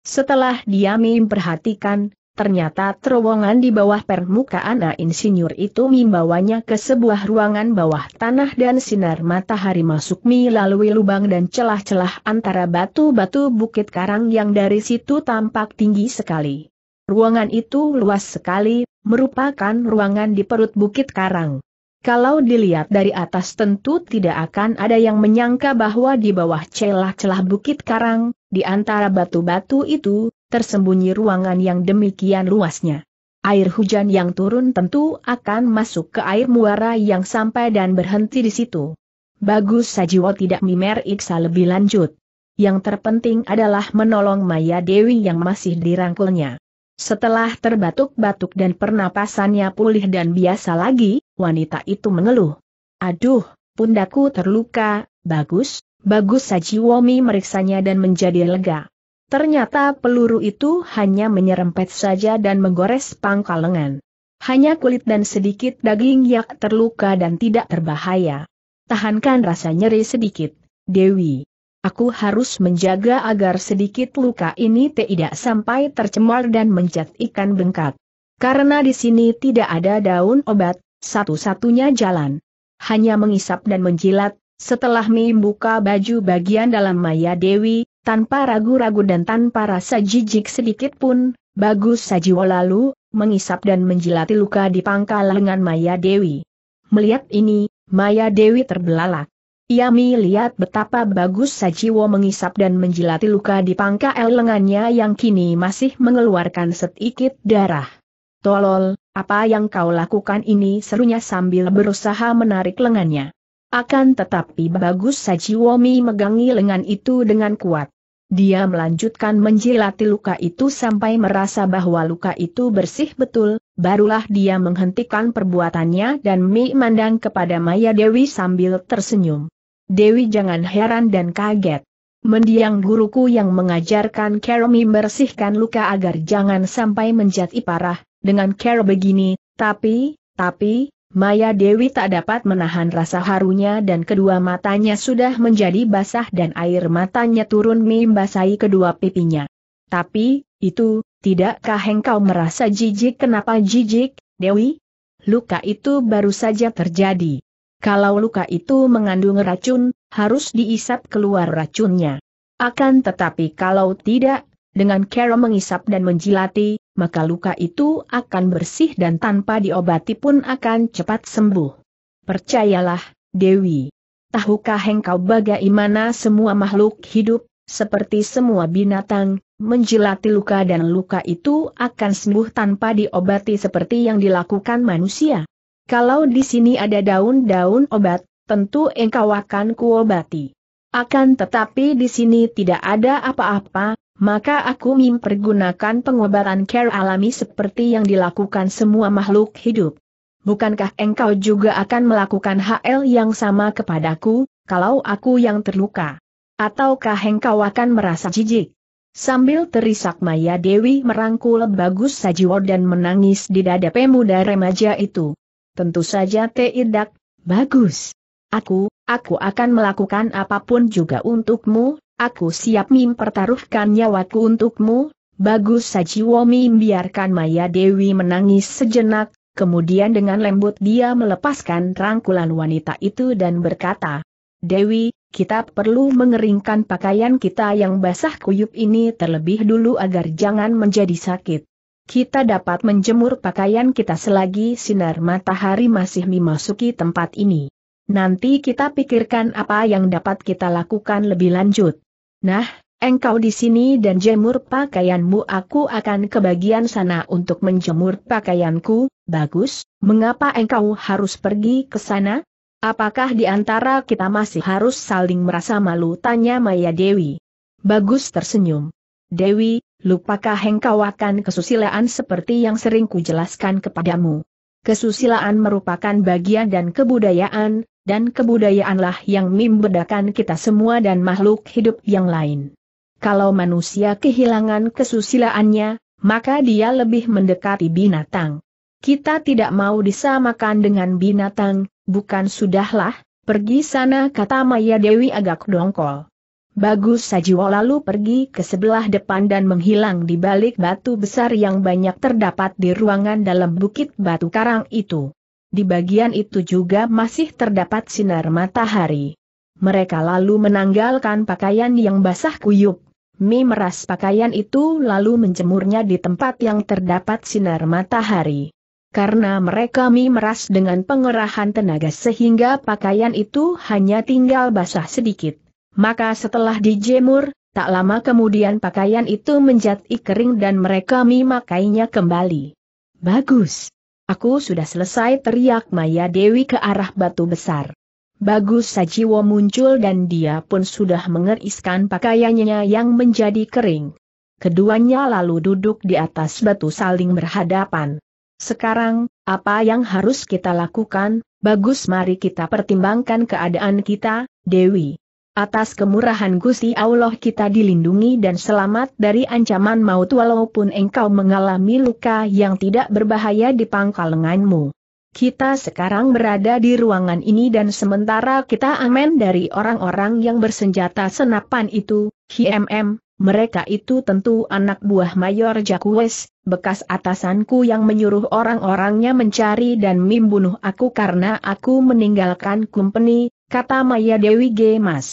Speaker 1: Setelah dia memperhatikan, Ternyata terowongan di bawah permukaan A insinyur itu membawanya ke sebuah ruangan bawah tanah dan sinar matahari masuk melalui lubang dan celah-celah antara batu-batu bukit karang yang dari situ tampak tinggi sekali. Ruangan itu luas sekali, merupakan ruangan di perut bukit karang. Kalau dilihat dari atas tentu tidak akan ada yang menyangka bahwa di bawah celah-celah bukit karang, di antara batu-batu itu, tersembunyi ruangan yang demikian luasnya. Air hujan yang turun tentu akan masuk ke air muara yang sampai dan berhenti di situ. Bagus Sajiwo tidak mimer iksa lebih lanjut. Yang terpenting adalah menolong Maya Dewi yang masih dirangkulnya. Setelah terbatuk-batuk dan pernapasannya pulih dan biasa lagi, wanita itu mengeluh. Aduh, pundaku terluka, bagus, bagus Sajiwomi meriksanya dan menjadi lega. Ternyata peluru itu hanya menyerempet saja dan menggores pangkal lengan. Hanya kulit dan sedikit daging yang terluka dan tidak terbahaya. Tahankan rasa nyeri sedikit, Dewi. Aku harus menjaga agar sedikit luka ini tidak sampai tercemar dan menjat ikan bengkak. Karena di sini tidak ada daun obat, satu-satunya jalan. Hanya mengisap dan menjilat, setelah membuka baju bagian dalam Maya Dewi, tanpa ragu-ragu dan tanpa rasa jijik sedikit pun, Bagus Sajiwo lalu, mengisap dan menjilati luka di pangkal lengan Maya Dewi. Melihat ini, Maya Dewi terbelalak. Ia melihat betapa Bagus Sajiwo mengisap dan menjilati luka di pangkal lengannya yang kini masih mengeluarkan sedikit darah. Tolol, apa yang kau lakukan ini serunya sambil berusaha menarik lengannya. Akan tetapi Bagus Sajiwomi megangi lengan itu dengan kuat. Dia melanjutkan menjilati luka itu sampai merasa bahwa luka itu bersih betul, barulah dia menghentikan perbuatannya dan memandang kepada Maya Dewi sambil tersenyum. Dewi jangan heran dan kaget. Mendiang guruku yang mengajarkan Keromi membersihkan luka agar jangan sampai menjadi parah, dengan Kero begini, tapi, tapi, Maya Dewi tak dapat menahan rasa harunya dan kedua matanya sudah menjadi basah dan air matanya turun membasahi kedua pipinya. Tapi, itu, tidakkah engkau merasa jijik kenapa jijik, Dewi? Luka itu baru saja terjadi. Kalau luka itu mengandung racun, harus diisap keluar racunnya. Akan tetapi kalau tidak, dengan cara mengisap dan menjilati, maka luka itu akan bersih dan tanpa diobati pun akan cepat sembuh. Percayalah, Dewi. Tahukah engkau bagaimana semua makhluk hidup, seperti semua binatang, menjilati luka dan luka itu akan sembuh tanpa diobati seperti yang dilakukan manusia? Kalau di sini ada daun-daun obat, tentu engkau akan kuobati. Akan tetapi di sini tidak ada apa-apa, maka aku mempergunakan pengobatan care alami seperti yang dilakukan semua makhluk hidup. Bukankah engkau juga akan melakukan HL yang sama kepadaku, kalau aku yang terluka? Ataukah engkau akan merasa jijik? Sambil terisak Maya Dewi merangkul Bagus Sajiwo dan menangis di dada pemuda remaja itu. Tentu saja tidak, bagus. Aku, aku akan melakukan apapun juga untukmu, Aku siap mempertaruhkan nyawaku untukmu, bagus saja, wami. Biarkan Maya Dewi menangis sejenak, kemudian dengan lembut dia melepaskan rangkulan wanita itu dan berkata, Dewi, kita perlu mengeringkan pakaian kita yang basah kuyup ini terlebih dulu agar jangan menjadi sakit. Kita dapat menjemur pakaian kita selagi sinar matahari masih memasuki tempat ini. Nanti kita pikirkan apa yang dapat kita lakukan lebih lanjut. Nah, engkau di sini dan jemur pakaianmu aku akan ke bagian sana untuk menjemur pakaianku, bagus, mengapa engkau harus pergi ke sana? Apakah di antara kita masih harus saling merasa malu? Tanya Maya Dewi. Bagus tersenyum. Dewi, lupakah engkau akan kesusilaan seperti yang sering kujelaskan kepadamu? Kesusilaan merupakan bagian dan kebudayaan, dan kebudayaanlah yang membedakan kita semua dan makhluk hidup yang lain. Kalau manusia kehilangan kesusilaannya, maka dia lebih mendekati binatang. Kita tidak mau disamakan dengan binatang, bukan sudahlah, pergi sana kata Maya Dewi agak dongkol. Bagus Sajiwo lalu pergi ke sebelah depan dan menghilang di balik batu besar yang banyak terdapat di ruangan dalam bukit batu karang itu di bagian itu juga masih terdapat sinar matahari. Mereka lalu menanggalkan pakaian yang basah kuyup. Mi meras pakaian itu lalu menjemurnya di tempat yang terdapat sinar matahari. Karena mereka mi meras dengan pengerahan tenaga sehingga pakaian itu hanya tinggal basah sedikit. Maka setelah dijemur, tak lama kemudian pakaian itu menjadi kering dan mereka mi makainya kembali. Bagus, Aku sudah selesai teriak Maya Dewi ke arah batu besar. Bagus Sajiwo muncul dan dia pun sudah mengeriskan pakaiannya yang menjadi kering. Keduanya lalu duduk di atas batu saling berhadapan. Sekarang, apa yang harus kita lakukan? Bagus mari kita pertimbangkan keadaan kita, Dewi. Atas kemurahan Gusti Allah kita dilindungi dan selamat dari ancaman maut walaupun engkau mengalami luka yang tidak berbahaya di pangkal lenganmu. Kita sekarang berada di ruangan ini dan sementara kita aman dari orang-orang yang bersenjata senapan itu, HMM, mereka itu tentu anak buah Mayor Jakues bekas atasanku yang menyuruh orang-orangnya mencari dan membunuh aku karena aku meninggalkan kumpeni kata Maya Dewi Gemas, Mas.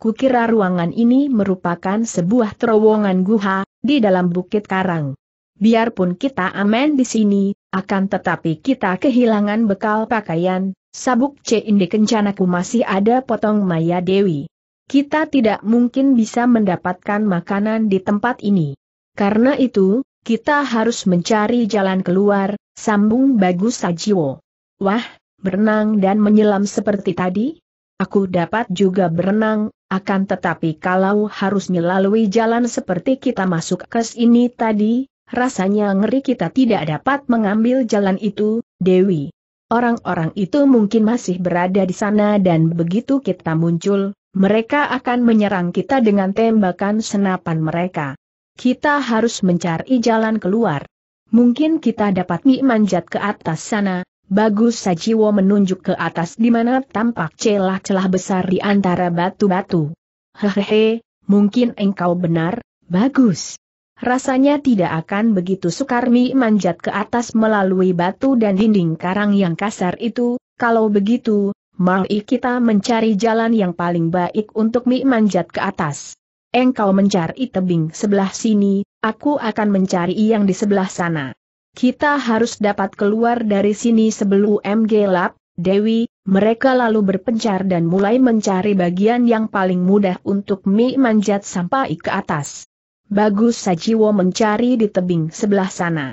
Speaker 1: Kukira ruangan ini merupakan sebuah terowongan guha, di dalam bukit karang. Biarpun kita aman di sini, akan tetapi kita kehilangan bekal pakaian, sabuk C. Indi kencanaku masih ada potong Maya Dewi. Kita tidak mungkin bisa mendapatkan makanan di tempat ini. Karena itu, kita harus mencari jalan keluar, sambung Bagus Sajiwo. Wah, berenang dan menyelam seperti tadi? Aku dapat juga berenang, akan tetapi kalau harus melalui jalan seperti kita masuk ke sini tadi, rasanya ngeri kita tidak dapat mengambil jalan itu, Dewi. Orang-orang itu mungkin masih berada di sana dan begitu kita muncul, mereka akan menyerang kita dengan tembakan senapan mereka. Kita harus mencari jalan keluar. Mungkin kita dapat memanjat ke atas sana, Bagus Sajiwo menunjuk ke atas di mana tampak celah-celah besar di antara batu-batu. Hehehe, mungkin engkau benar, bagus. Rasanya tidak akan begitu sukar Mi manjat ke atas melalui batu dan dinding karang yang kasar itu, kalau begitu, mari kita mencari jalan yang paling baik untuk Mi manjat ke atas. Engkau mencari tebing sebelah sini, aku akan mencari yang di sebelah sana. Kita harus dapat keluar dari sini sebelum MG lab Dewi, mereka lalu berpencar dan mulai mencari bagian yang paling mudah untuk Mi manjat sampai ke atas. Bagus Sajiwo mencari di tebing sebelah sana.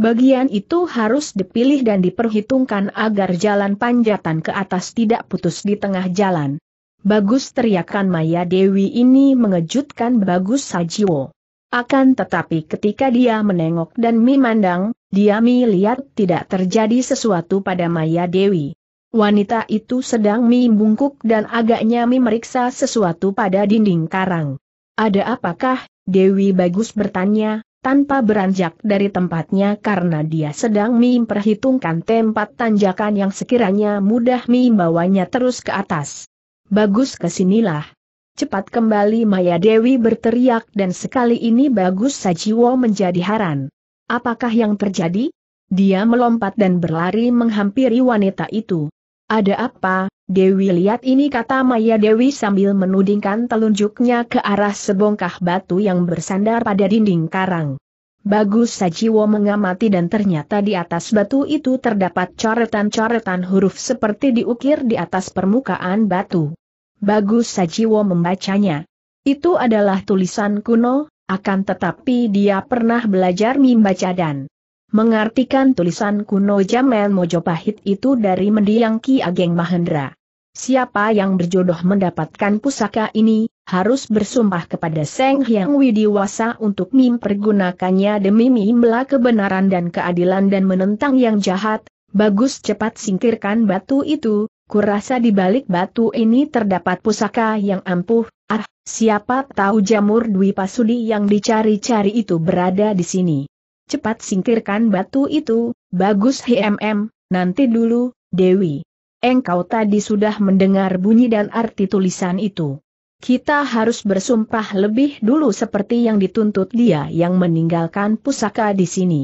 Speaker 1: Bagian itu harus dipilih dan diperhitungkan agar jalan panjatan ke atas tidak putus di tengah jalan. Bagus teriakan Maya Dewi ini mengejutkan Bagus Sajiwo. Akan tetapi ketika dia menengok dan memandang, dia melihat tidak terjadi sesuatu pada Maya Dewi. Wanita itu sedang membungkuk dan agaknya memeriksa sesuatu pada dinding karang. Ada apakah, Dewi Bagus bertanya, tanpa beranjak dari tempatnya karena dia sedang memperhitungkan tempat tanjakan yang sekiranya mudah membawanya terus ke atas. Bagus kesinilah. Cepat kembali Maya Dewi berteriak dan sekali ini Bagus Sajiwo menjadi haran. Apakah yang terjadi? Dia melompat dan berlari menghampiri wanita itu. Ada apa, Dewi lihat ini kata Maya Dewi sambil menudingkan telunjuknya ke arah sebongkah batu yang bersandar pada dinding karang. Bagus Sajiwo mengamati dan ternyata di atas batu itu terdapat coretan-coretan huruf seperti diukir di atas permukaan batu. Bagus Sajiwo membacanya. Itu adalah tulisan kuno, akan tetapi dia pernah belajar membaca dan mengartikan tulisan kuno Jamel Mojopahit itu dari mendiang Ki Ageng Mahendra. Siapa yang berjodoh mendapatkan pusaka ini, harus bersumpah kepada Seng Hyang Widiwasa untuk mempergunakannya demi mimla kebenaran dan keadilan dan menentang yang jahat, bagus cepat singkirkan batu itu, kurasa di balik batu ini terdapat pusaka yang ampuh, ah, siapa tahu jamur Dwi Pasudi yang dicari-cari itu berada di sini. Cepat singkirkan batu itu, bagus HMM, nanti dulu, Dewi. Engkau tadi sudah mendengar bunyi dan arti tulisan itu. Kita harus bersumpah lebih dulu seperti yang dituntut dia yang meninggalkan pusaka di sini.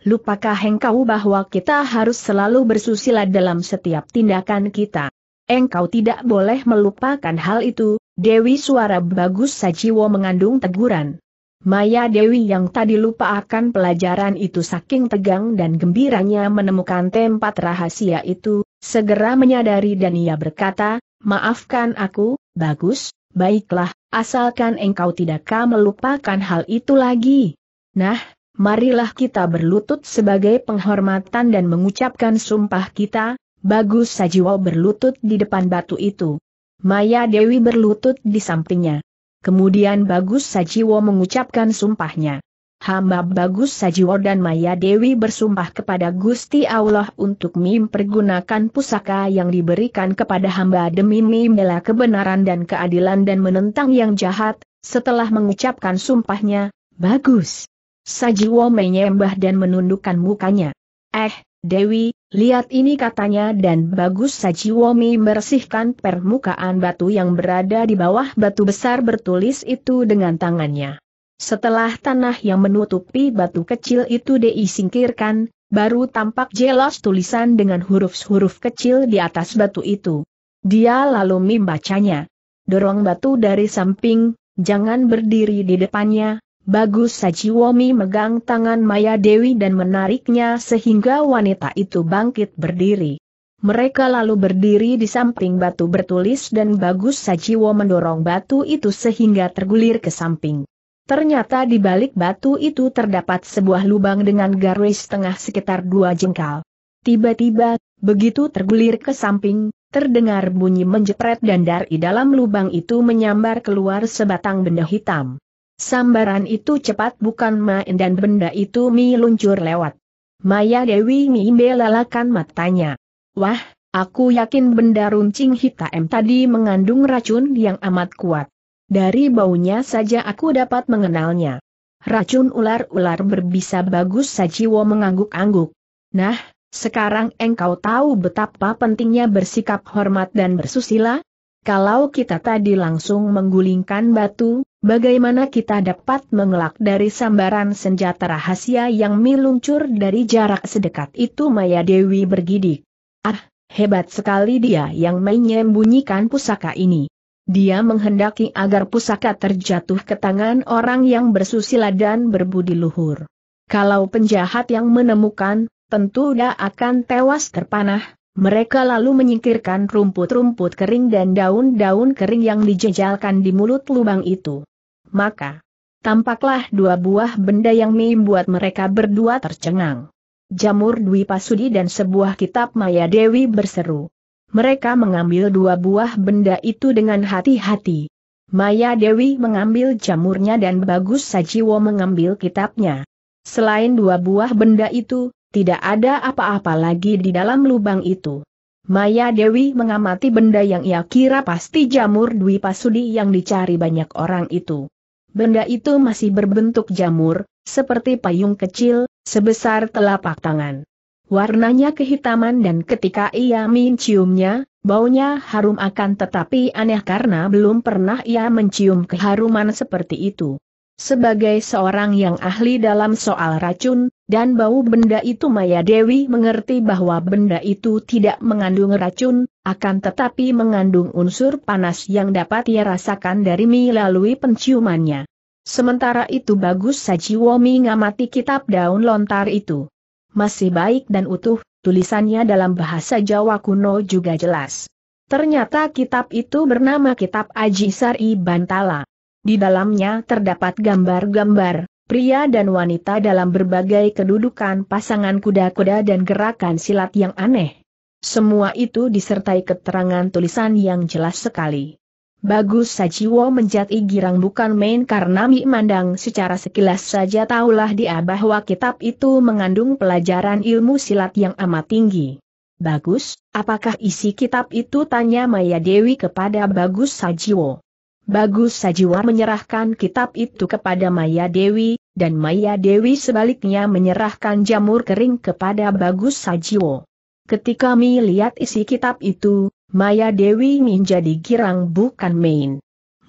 Speaker 1: Lupakah engkau bahwa kita harus selalu bersusila dalam setiap tindakan kita? Engkau tidak boleh melupakan hal itu, Dewi suara bagus Sajiwo mengandung teguran. Maya Dewi yang tadi lupa akan pelajaran itu saking tegang dan gembiranya menemukan tempat rahasia itu, segera menyadari dan ia berkata, maafkan aku, bagus, baiklah, asalkan engkau tidakkah melupakan hal itu lagi. Nah, marilah kita berlutut sebagai penghormatan dan mengucapkan sumpah kita, bagus Sajiwo berlutut di depan batu itu. Maya Dewi berlutut di sampingnya. Kemudian Bagus Sajiwo mengucapkan sumpahnya. Hamba Bagus Sajiwo dan Maya Dewi bersumpah kepada Gusti Allah untuk mempergunakan pusaka yang diberikan kepada hamba demi membela kebenaran dan keadilan dan menentang yang jahat, setelah mengucapkan sumpahnya, Bagus Sajiwo menyembah dan menundukkan mukanya. Eh, Dewi, lihat ini katanya dan bagus Sajiwo membersihkan permukaan batu yang berada di bawah batu besar bertulis itu dengan tangannya. Setelah tanah yang menutupi batu kecil itu diisingkirkan, baru tampak jelas tulisan dengan huruf-huruf kecil di atas batu itu. Dia lalu membacanya. Dorong batu dari samping, jangan berdiri di depannya, Bagus Sajiwomi megang tangan Maya Dewi dan menariknya sehingga wanita itu bangkit berdiri. Mereka lalu berdiri di samping batu bertulis dan Bagus Sajiwo mendorong batu itu sehingga tergulir ke samping. Ternyata di balik batu itu terdapat sebuah lubang dengan garis tengah sekitar dua jengkal. Tiba-tiba, begitu tergulir ke samping, terdengar bunyi menjepret dan dari dalam lubang itu menyambar keluar sebatang benda hitam. Sambaran itu cepat bukan main dan benda itu meluncur lewat. Maya Dewi melalakan matanya. Wah, aku yakin benda runcing hitam tadi mengandung racun yang amat kuat. Dari baunya saja aku dapat mengenalnya. Racun ular-ular berbisa bagus Sajiwo mengangguk-angguk. Nah, sekarang engkau tahu betapa pentingnya bersikap hormat dan bersusila? Kalau kita tadi langsung menggulingkan batu, bagaimana kita dapat mengelak dari sambaran senjata rahasia yang meluncur dari jarak sedekat itu Maya Dewi bergidik. Ah, hebat sekali dia yang menyembunyikan pusaka ini. Dia menghendaki agar pusaka terjatuh ke tangan orang yang bersusila dan berbudi luhur. Kalau penjahat yang menemukan, tentu dia akan tewas terpanah, mereka lalu menyingkirkan rumput-rumput kering dan daun-daun kering yang dijejalkan di mulut lubang itu. Maka, tampaklah dua buah benda yang membuat mereka berdua tercengang. Jamur Dwi Pasudi dan sebuah kitab Maya Dewi berseru. Mereka mengambil dua buah benda itu dengan hati-hati. Maya Dewi mengambil jamurnya dan Bagus Sajiwo mengambil kitabnya. Selain dua buah benda itu, tidak ada apa-apa lagi di dalam lubang itu. Maya Dewi mengamati benda yang ia kira pasti jamur Dwi Pasudi yang dicari banyak orang itu. Benda itu masih berbentuk jamur, seperti payung kecil, sebesar telapak tangan. Warnanya kehitaman dan ketika ia menciumnya, baunya harum akan tetapi aneh karena belum pernah ia mencium keharuman seperti itu. Sebagai seorang yang ahli dalam soal racun, dan bau benda itu Maya Dewi mengerti bahwa benda itu tidak mengandung racun, akan tetapi mengandung unsur panas yang dapat ia rasakan dari melalui penciumannya. Sementara itu bagus Saji Womi ngamati kitab daun lontar itu. Masih baik dan utuh, tulisannya dalam bahasa Jawa kuno juga jelas. Ternyata kitab itu bernama Kitab Ajisari Bantala. Di dalamnya terdapat gambar-gambar, pria dan wanita dalam berbagai kedudukan pasangan kuda-kuda dan gerakan silat yang aneh. Semua itu disertai keterangan tulisan yang jelas sekali. Bagus Sajiwo menjadi girang bukan main karena Mi Mandang secara sekilas saja tahulah dia bahwa kitab itu mengandung pelajaran ilmu silat yang amat tinggi. Bagus, apakah isi kitab itu tanya Maya Dewi kepada Bagus Sajiwo. Bagus Sajiwa menyerahkan kitab itu kepada Maya Dewi, dan Maya Dewi sebaliknya menyerahkan jamur kering kepada Bagus Sajiwo. Ketika Mi lihat isi kitab itu, Maya Dewi menjadi girang bukan main.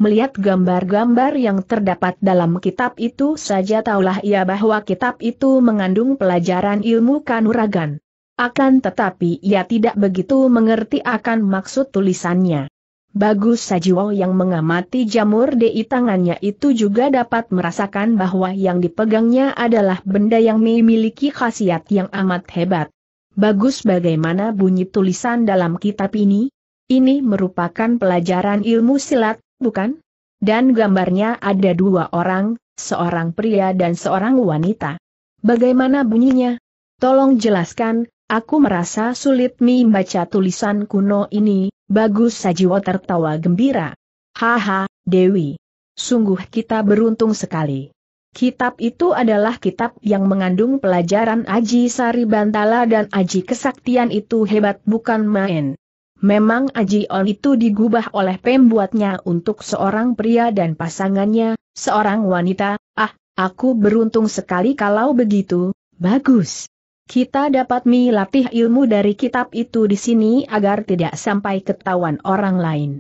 Speaker 1: Melihat gambar-gambar yang terdapat dalam kitab itu saja taulah ia bahwa kitab itu mengandung pelajaran ilmu kanuragan. Akan tetapi ia tidak begitu mengerti akan maksud tulisannya. Bagus Sajiwo yang mengamati jamur di tangannya itu juga dapat merasakan bahwa yang dipegangnya adalah benda yang memiliki khasiat yang amat hebat. Bagus bagaimana bunyi tulisan dalam kitab ini? Ini merupakan pelajaran ilmu silat, bukan? Dan gambarnya ada dua orang, seorang pria dan seorang wanita. Bagaimana bunyinya? Tolong jelaskan, Aku merasa sulit membaca tulisan kuno ini, bagus Sajiwo tertawa gembira. Haha, Dewi. Sungguh kita beruntung sekali. Kitab itu adalah kitab yang mengandung pelajaran Aji Sari Bantala dan Aji Kesaktian itu hebat bukan main. Memang Aji On itu digubah oleh pembuatnya untuk seorang pria dan pasangannya, seorang wanita, ah, aku beruntung sekali kalau begitu, bagus. Kita dapat melatih ilmu dari kitab itu di sini agar tidak sampai ketahuan orang lain.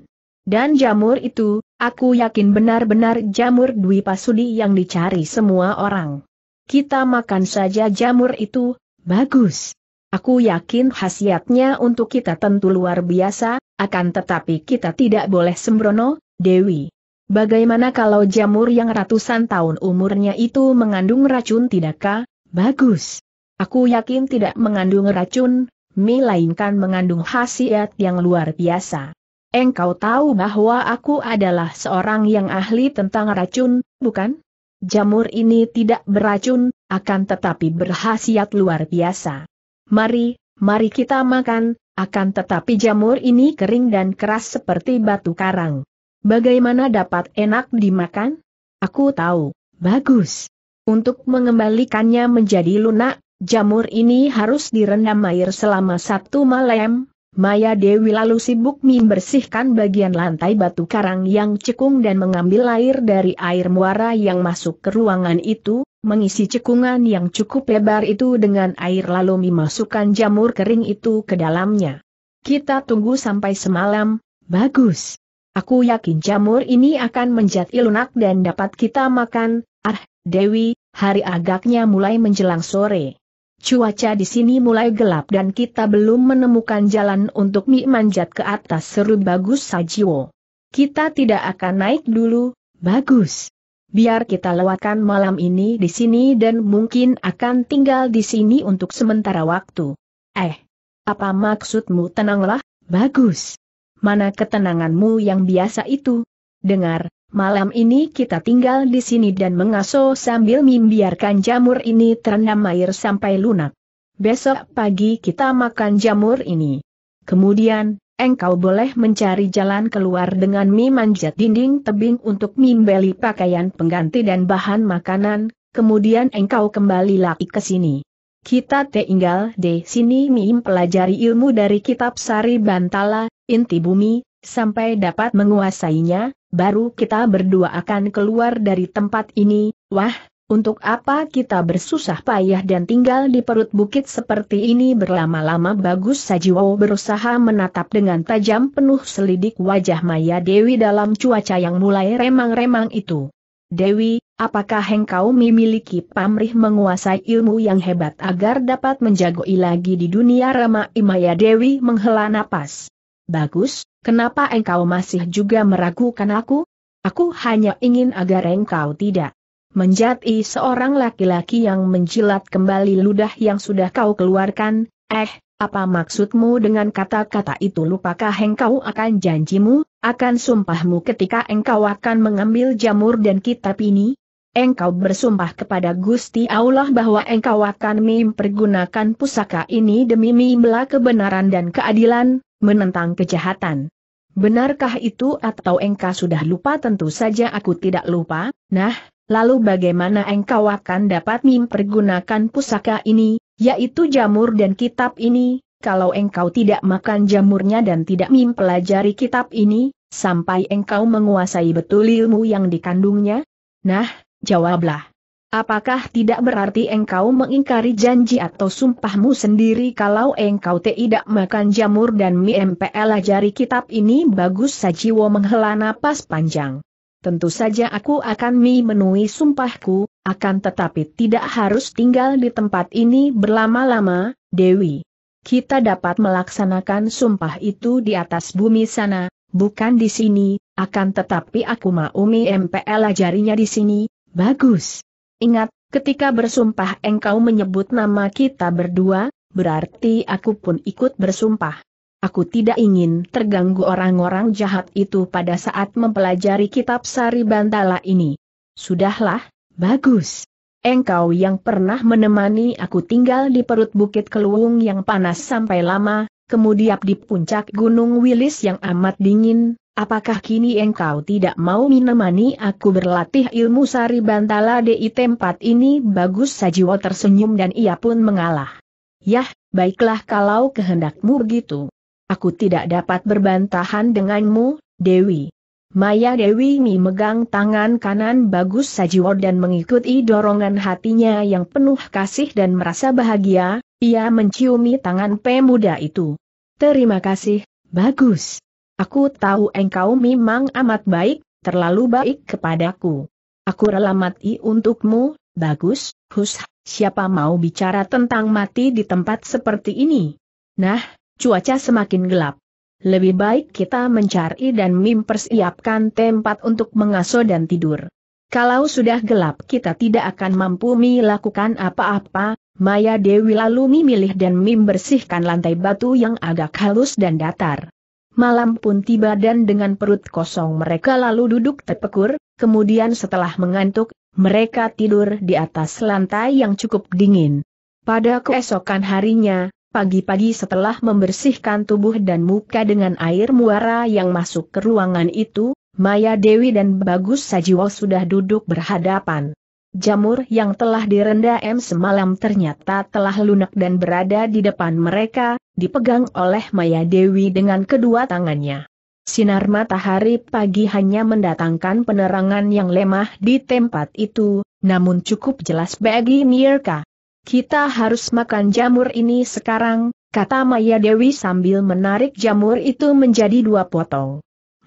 Speaker 1: Dan jamur itu, aku yakin benar-benar jamur Dwi Pasudi yang dicari semua orang. Kita makan saja jamur itu, bagus. Aku yakin khasiatnya untuk kita tentu luar biasa, akan tetapi kita tidak boleh sembrono, Dewi. Bagaimana kalau jamur yang ratusan tahun umurnya itu mengandung racun tidakkah? Bagus. Aku yakin tidak mengandung racun, melainkan mengandung khasiat yang luar biasa. Engkau tahu bahwa aku adalah seorang yang ahli tentang racun, bukan? Jamur ini tidak beracun, akan tetapi berhasiat luar biasa. Mari, mari kita makan, akan tetapi jamur ini kering dan keras seperti batu karang. Bagaimana dapat enak dimakan? Aku tahu, bagus. Untuk mengembalikannya menjadi lunak, Jamur ini harus direndam air selama satu malam. Maya Dewi lalu sibuk membersihkan bagian lantai batu karang yang cekung dan mengambil air dari air muara yang masuk ke ruangan itu, mengisi cekungan yang cukup lebar itu dengan air lalu memasukkan jamur kering itu ke dalamnya. Kita tunggu sampai semalam, bagus. Aku yakin jamur ini akan menjadi lunak dan dapat kita makan, ah, Dewi, hari agaknya mulai menjelang sore. Cuaca di sini mulai gelap dan kita belum menemukan jalan untuk Mi manjat ke atas seru bagus Sajiwo. Kita tidak akan naik dulu, bagus. Biar kita lewatkan malam ini di sini dan mungkin akan tinggal di sini untuk sementara waktu. Eh, apa maksudmu tenanglah, bagus. Mana ketenanganmu yang biasa itu? Dengar, Malam ini kita tinggal di sini dan mengasuh sambil membiarkan jamur ini terendam air sampai lunak. Besok pagi kita makan jamur ini. Kemudian, engkau boleh mencari jalan keluar dengan mie manjat dinding tebing untuk membeli pakaian pengganti dan bahan makanan, kemudian engkau kembali lagi ke sini. Kita tinggal di sini mim pelajari ilmu dari kitab Sari Bantala, inti bumi, sampai dapat menguasainya, baru kita berdua akan keluar dari tempat ini, wah, untuk apa kita bersusah payah dan tinggal di perut bukit seperti ini berlama-lama bagus Sajiwo berusaha menatap dengan tajam penuh selidik wajah Maya Dewi dalam cuaca yang mulai remang-remang itu. Dewi, apakah engkau memiliki pamrih menguasai ilmu yang hebat agar dapat menjagoi lagi di dunia ramai Maya Dewi menghela napas. Bagus, Kenapa engkau masih juga meragukan aku? Aku hanya ingin agar engkau tidak menjadi seorang laki-laki yang menjilat kembali ludah yang sudah kau keluarkan, eh, apa maksudmu dengan kata-kata itu lupakah engkau akan janjimu, akan sumpahmu ketika engkau akan mengambil jamur dan kitab ini? Engkau bersumpah kepada Gusti Allah bahwa engkau akan mempergunakan pusaka ini demi membela kebenaran dan keadilan, Menentang kejahatan. Benarkah itu atau engkau sudah lupa? Tentu saja aku tidak lupa. Nah, lalu bagaimana engkau akan dapat mempergunakan pusaka ini, yaitu jamur dan kitab ini, kalau engkau tidak makan jamurnya dan tidak mempelajari kitab ini, sampai engkau menguasai betul ilmu yang dikandungnya? Nah, jawablah. Apakah tidak berarti engkau mengingkari janji atau sumpahmu sendiri kalau engkau tidak makan jamur dan mie MPL ajari kitab ini bagus Sajiwo menghela napas panjang. Tentu saja aku akan memenuhi sumpahku, akan tetapi tidak harus tinggal di tempat ini berlama-lama, Dewi. Kita dapat melaksanakan sumpah itu di atas bumi sana, bukan di sini, akan tetapi aku mau mie MPL ajarinya di sini, bagus. Ingat, ketika bersumpah engkau menyebut nama kita berdua, berarti aku pun ikut bersumpah. Aku tidak ingin terganggu orang-orang jahat itu pada saat mempelajari kitab Sari Bantala ini. Sudahlah, bagus. Engkau yang pernah menemani aku tinggal di perut bukit keluung yang panas sampai lama, kemudian di puncak gunung Wilis yang amat dingin, apakah kini engkau tidak mau menemani aku berlatih ilmu sari bantala di tempat ini? Bagus Sajiwo tersenyum dan ia pun mengalah. Yah, baiklah kalau kehendakmu begitu. Aku tidak dapat berbantahan denganmu, Dewi. Maya Dewi Mi megang tangan kanan Bagus Sajiwo dan mengikuti dorongan hatinya yang penuh kasih dan merasa bahagia, ia menciumi tangan pemuda itu. Terima kasih, Bagus. Aku tahu engkau memang amat baik, terlalu baik kepadaku. Aku rela mati untukmu, bagus, hus, siapa mau bicara tentang mati di tempat seperti ini? Nah, cuaca semakin gelap. Lebih baik kita mencari dan mempersiapkan tempat untuk mengasuh dan tidur. Kalau sudah gelap kita tidak akan mampu melakukan apa-apa, Maya Dewi lalu memilih dan membersihkan lantai batu yang agak halus dan datar. Malam pun tiba dan dengan perut kosong mereka lalu duduk terpekur, kemudian setelah mengantuk, mereka tidur di atas lantai yang cukup dingin. Pada keesokan harinya, pagi-pagi setelah membersihkan tubuh dan muka dengan air muara yang masuk ke ruangan itu, Maya Dewi dan Bagus Sajiwo sudah duduk berhadapan. Jamur yang telah direndam semalam ternyata telah lunak dan berada di depan mereka, dipegang oleh Maya Dewi dengan kedua tangannya. Sinar matahari pagi hanya mendatangkan penerangan yang lemah di tempat itu, namun cukup jelas bagi Nirka. Kita harus makan jamur ini sekarang, kata Maya Dewi sambil menarik jamur itu menjadi dua potong.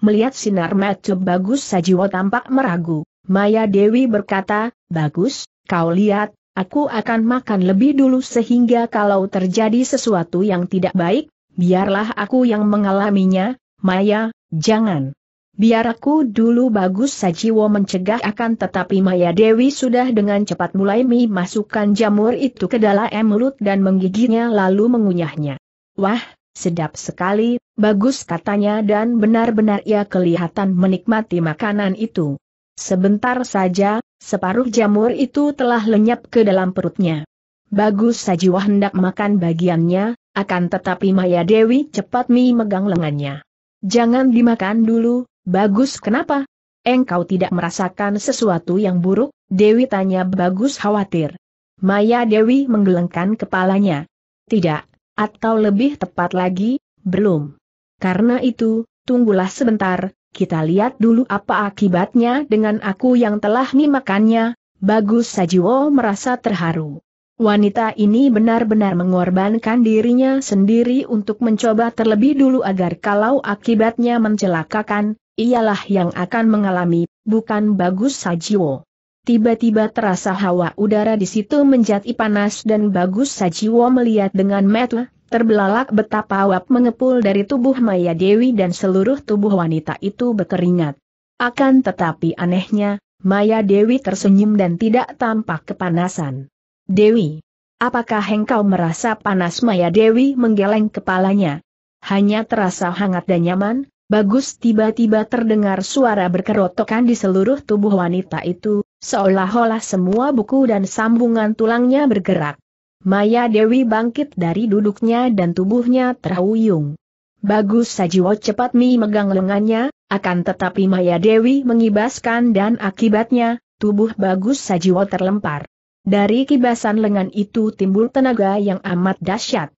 Speaker 1: Melihat sinar mata bagus Sajiwo tampak meragu, Maya Dewi berkata, bagus, kau lihat, Aku akan makan lebih dulu sehingga kalau terjadi sesuatu yang tidak baik, biarlah aku yang mengalaminya, Maya, jangan. Biar aku dulu bagus Sajiwo mencegah akan tetapi Maya Dewi sudah dengan cepat mulai memasukkan jamur itu ke dalam mulut dan menggigitnya lalu mengunyahnya. Wah, sedap sekali, bagus katanya dan benar-benar ia kelihatan menikmati makanan itu. Sebentar saja, Separuh jamur itu telah lenyap ke dalam perutnya. Bagus Sajiwa hendak makan bagiannya, akan tetapi Maya Dewi cepat mi megang lengannya. Jangan dimakan dulu, Bagus kenapa? Engkau tidak merasakan sesuatu yang buruk? Dewi tanya Bagus khawatir. Maya Dewi menggelengkan kepalanya. Tidak, atau lebih tepat lagi, belum. Karena itu, tunggulah sebentar, kita lihat dulu apa akibatnya dengan aku yang telah memakannya, bagus Sajiwo merasa terharu. Wanita ini benar-benar mengorbankan dirinya sendiri untuk mencoba terlebih dulu agar kalau akibatnya mencelakakan, ialah yang akan mengalami, bukan Bagus Sajiwo. Tiba-tiba terasa hawa udara di situ menjadi panas dan Bagus Sajiwo melihat dengan mata Terbelalak betapa wap mengepul dari tubuh Maya Dewi dan seluruh tubuh wanita itu berkeringat. Akan tetapi anehnya, Maya Dewi tersenyum dan tidak tampak kepanasan. Dewi, apakah engkau merasa panas Maya Dewi menggeleng kepalanya? Hanya terasa hangat dan nyaman, bagus tiba-tiba terdengar suara berkerotokan di seluruh tubuh wanita itu, seolah-olah semua buku dan sambungan tulangnya bergerak. Maya Dewi bangkit dari duduknya dan tubuhnya terhuyung. Bagus Sajiwo cepat Mi megang lengannya, akan tetapi Maya Dewi mengibaskan dan akibatnya, tubuh Bagus Sajiwo terlempar. Dari kibasan lengan itu timbul tenaga yang amat dahsyat.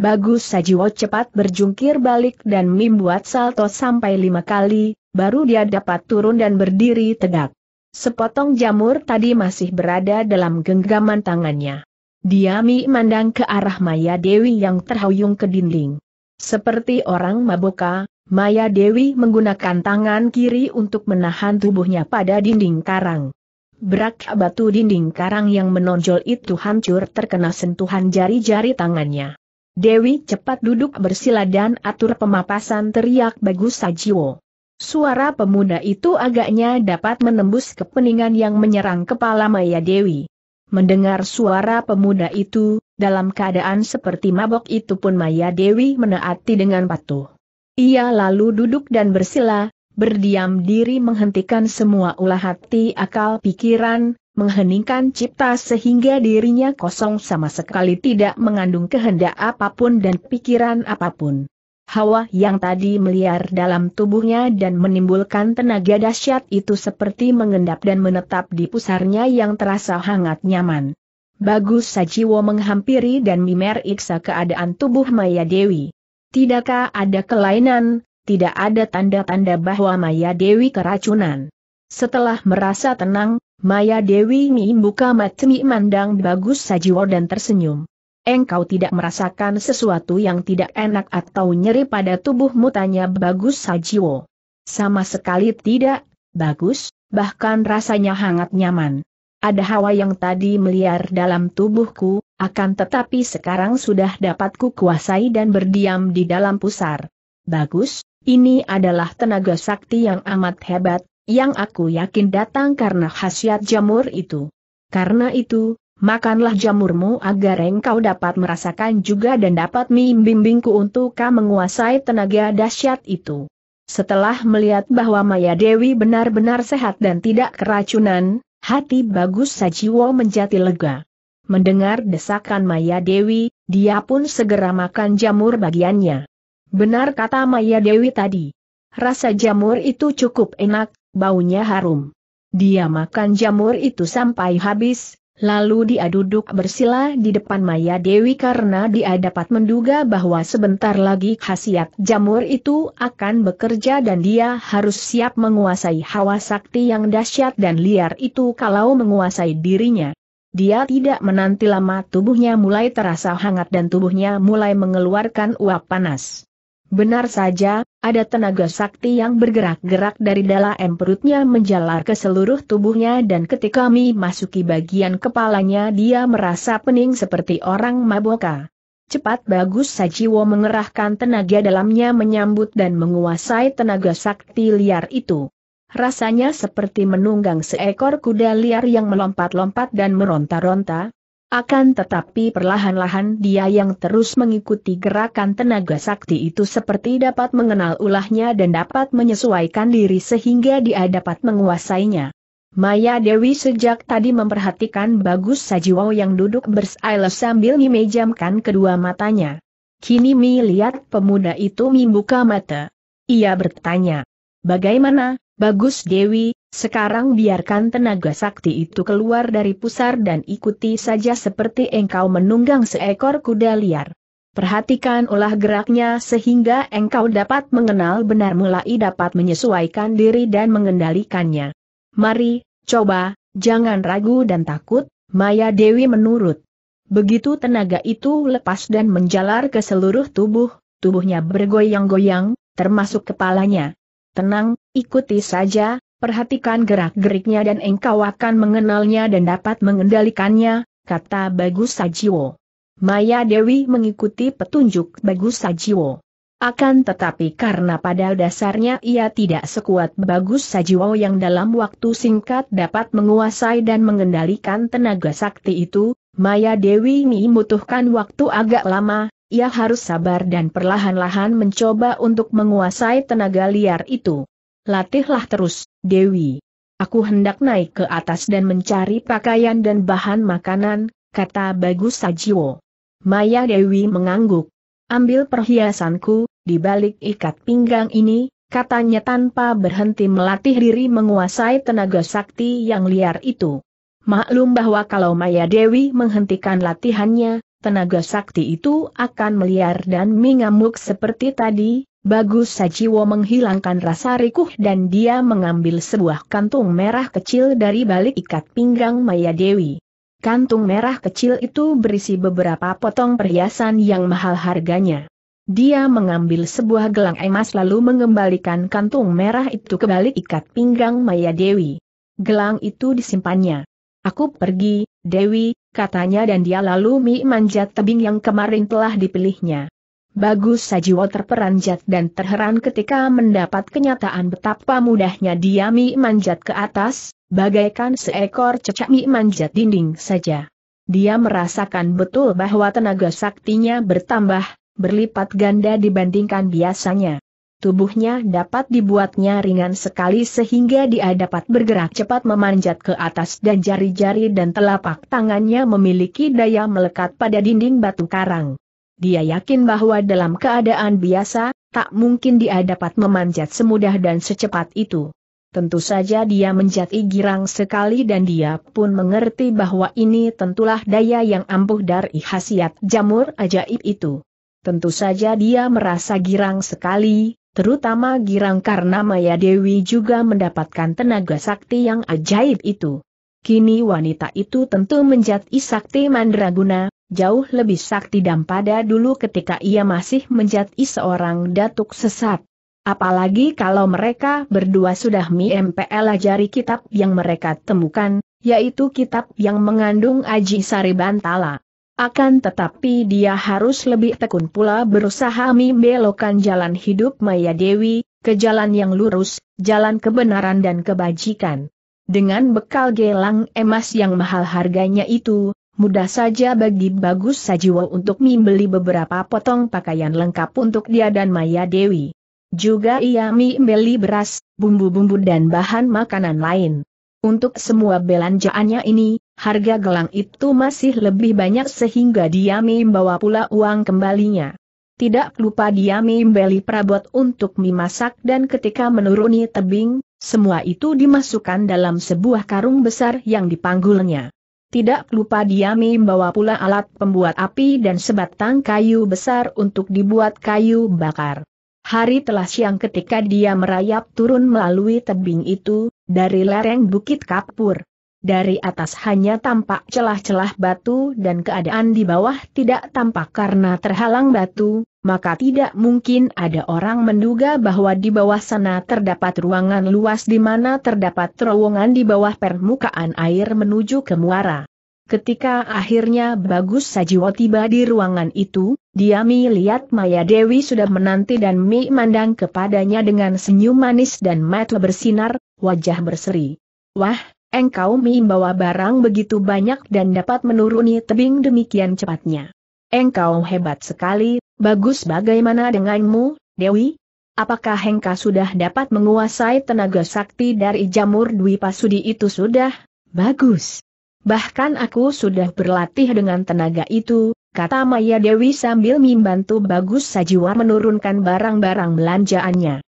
Speaker 1: Bagus Sajiwo cepat berjungkir balik dan membuat salto sampai lima kali, baru dia dapat turun dan berdiri tegak. Sepotong jamur tadi masih berada dalam genggaman tangannya. Diami mandang ke arah Maya Dewi yang terhuyung ke dinding. Seperti orang maboka, Maya Dewi menggunakan tangan kiri untuk menahan tubuhnya pada dinding karang. Berak batu dinding karang yang menonjol itu hancur terkena sentuhan jari-jari tangannya. Dewi cepat duduk bersila dan atur pemapasan teriak Bagus Sajiwo. Suara pemuda itu agaknya dapat menembus kepeningan yang menyerang kepala Maya Dewi. Mendengar suara pemuda itu, dalam keadaan seperti mabok itu pun Maya Dewi menaati dengan patuh. Ia lalu duduk dan bersila, berdiam diri menghentikan semua ulah hati akal pikiran, mengheningkan cipta sehingga dirinya kosong sama sekali tidak mengandung kehendak apapun dan pikiran apapun. Hawa yang tadi meliar dalam tubuhnya dan menimbulkan tenaga dahsyat itu seperti mengendap dan menetap di pusarnya yang terasa hangat nyaman. Bagus Sajiwo menghampiri dan mimer iksa keadaan tubuh Maya Dewi. Tidakkah ada kelainan, tidak ada tanda-tanda bahwa Maya Dewi keracunan. Setelah merasa tenang, Maya Dewi membuka mata mandang Bagus Sajiwo dan tersenyum. Engkau tidak merasakan sesuatu yang tidak enak atau nyeri pada tubuhmu tanya Bagus Sajiwo. Sama sekali tidak, bagus, bahkan rasanya hangat nyaman. Ada hawa yang tadi meliar dalam tubuhku, akan tetapi sekarang sudah dapat kuasai dan berdiam di dalam pusar. Bagus, ini adalah tenaga sakti yang amat hebat, yang aku yakin datang karena khasiat jamur itu. Karena itu, makanlah jamurmu agar engkau dapat merasakan juga dan dapat membimbingku untuk kau menguasai tenaga dahsyat itu. Setelah melihat bahwa Maya Dewi benar-benar sehat dan tidak keracunan, hati bagus Sajiwo menjadi lega. Mendengar desakan Maya Dewi, dia pun segera makan jamur bagiannya. Benar kata Maya Dewi tadi. Rasa jamur itu cukup enak, baunya harum. Dia makan jamur itu sampai habis, Lalu dia duduk bersila di depan Maya Dewi karena dia dapat menduga bahwa sebentar lagi khasiat jamur itu akan bekerja dan dia harus siap menguasai hawa sakti yang dahsyat dan liar itu kalau menguasai dirinya. Dia tidak menanti lama tubuhnya mulai terasa hangat dan tubuhnya mulai mengeluarkan uap panas. Benar saja, ada tenaga sakti yang bergerak-gerak dari dalam perutnya menjalar ke seluruh tubuhnya dan ketika Mi masuki bagian kepalanya dia merasa pening seperti orang maboka. Cepat bagus Sajiwo mengerahkan tenaga dalamnya menyambut dan menguasai tenaga sakti liar itu. Rasanya seperti menunggang seekor kuda liar yang melompat-lompat dan meronta-ronta, akan tetapi perlahan-lahan dia yang terus mengikuti gerakan tenaga sakti itu seperti dapat mengenal ulahnya dan dapat menyesuaikan diri sehingga dia dapat menguasainya. Maya Dewi sejak tadi memperhatikan Bagus Sajiwo yang duduk bersailes sambil memejamkan kedua matanya. Kini Mi lihat pemuda itu membuka mata. Ia bertanya, bagaimana, Bagus Dewi, sekarang biarkan tenaga sakti itu keluar dari pusar dan ikuti saja seperti engkau menunggang seekor kuda liar. Perhatikan olah geraknya sehingga engkau dapat mengenal benar mulai dapat menyesuaikan diri dan mengendalikannya. Mari, coba, jangan ragu dan takut, Maya Dewi menurut. Begitu tenaga itu lepas dan menjalar ke seluruh tubuh, tubuhnya bergoyang-goyang, termasuk kepalanya. Tenang, ikuti saja, perhatikan gerak-geriknya dan engkau akan mengenalnya dan dapat mengendalikannya, kata Bagus Sajiwo. Maya Dewi mengikuti petunjuk Bagus Sajiwo. Akan tetapi karena pada dasarnya ia tidak sekuat Bagus Sajiwo yang dalam waktu singkat dapat menguasai dan mengendalikan tenaga sakti itu, Maya Dewi membutuhkan waktu agak lama, ia harus sabar dan perlahan-lahan mencoba untuk menguasai tenaga liar itu. Latihlah terus, Dewi. Aku hendak naik ke atas dan mencari pakaian dan bahan makanan, kata Bagus Sajiwo. Maya Dewi mengangguk. Ambil perhiasanku, di balik ikat pinggang ini, katanya tanpa berhenti melatih diri menguasai tenaga sakti yang liar itu. Maklum bahwa kalau Maya Dewi menghentikan latihannya, tenaga sakti itu akan meliar dan mengamuk seperti tadi, Bagus Sajiwo menghilangkan rasa rikuh dan dia mengambil sebuah kantung merah kecil dari balik ikat pinggang Maya Dewi. Kantung merah kecil itu berisi beberapa potong perhiasan yang mahal harganya. Dia mengambil sebuah gelang emas lalu mengembalikan kantung merah itu ke balik ikat pinggang Maya Dewi. Gelang itu disimpannya. Aku pergi, Dewi, katanya dan dia lalu memanjat tebing yang kemarin telah dipilihnya. Bagus Sajiwo terperanjat dan terheran ketika mendapat kenyataan betapa mudahnya dia memanjat ke atas, bagaikan seekor cecak memanjat dinding saja. Dia merasakan betul bahwa tenaga saktinya bertambah, berlipat ganda dibandingkan biasanya tubuhnya dapat dibuatnya ringan sekali sehingga dia dapat bergerak cepat memanjat ke atas dan jari-jari dan telapak tangannya memiliki daya melekat pada dinding batu karang. Dia yakin bahwa dalam keadaan biasa, tak mungkin dia dapat memanjat semudah dan secepat itu. Tentu saja dia menjadi girang sekali dan dia pun mengerti bahwa ini tentulah daya yang ampuh dari khasiat jamur ajaib itu. Tentu saja dia merasa girang sekali, Terutama girang karena Maya Dewi juga mendapatkan tenaga sakti yang ajaib itu. Kini wanita itu tentu menjadi sakti mandraguna, jauh lebih sakti dan pada dulu ketika ia masih menjadi seorang datuk sesat. Apalagi kalau mereka berdua sudah mempel ajari kitab yang mereka temukan, yaitu kitab yang mengandung Aji Sari Bantala. Akan tetapi dia harus lebih tekun pula berusaha membelokkan jalan hidup Maya Dewi, ke jalan yang lurus, jalan kebenaran dan kebajikan. Dengan bekal gelang emas yang mahal harganya itu, mudah saja bagi Bagus Sajiwa untuk membeli beberapa potong pakaian lengkap untuk dia dan Maya Dewi. Juga ia membeli beras, bumbu-bumbu dan bahan makanan lain. Untuk semua belanjaannya ini, harga gelang itu masih lebih banyak sehingga dia membawa pula uang kembalinya. Tidak lupa dia membeli perabot untuk memasak dan ketika menuruni tebing, semua itu dimasukkan dalam sebuah karung besar yang dipanggulnya. Tidak lupa dia membawa pula alat pembuat api dan sebatang kayu besar untuk dibuat kayu bakar. Hari telah siang ketika dia merayap turun melalui tebing itu, dari lereng Bukit Kapur dari atas hanya tampak celah-celah batu dan keadaan di bawah tidak tampak karena terhalang batu, maka tidak mungkin ada orang menduga bahwa di bawah sana terdapat ruangan luas di mana terdapat terowongan di bawah permukaan air menuju ke muara. Ketika akhirnya Bagus Sajiwo tiba di ruangan itu, dia melihat Maya Dewi sudah menanti dan Mi mandang kepadanya dengan senyum manis dan mata bersinar, wajah berseri. Wah, Engkau membawa barang begitu banyak dan dapat menuruni tebing demikian cepatnya. Engkau hebat sekali, bagus bagaimana denganmu, Dewi? Apakah Engkau sudah dapat menguasai tenaga sakti dari jamur Dwi Pasudi itu sudah? Bagus. Bahkan aku sudah berlatih dengan tenaga itu, kata Maya Dewi sambil membantu Bagus Sajiwa menurunkan barang-barang belanjaannya.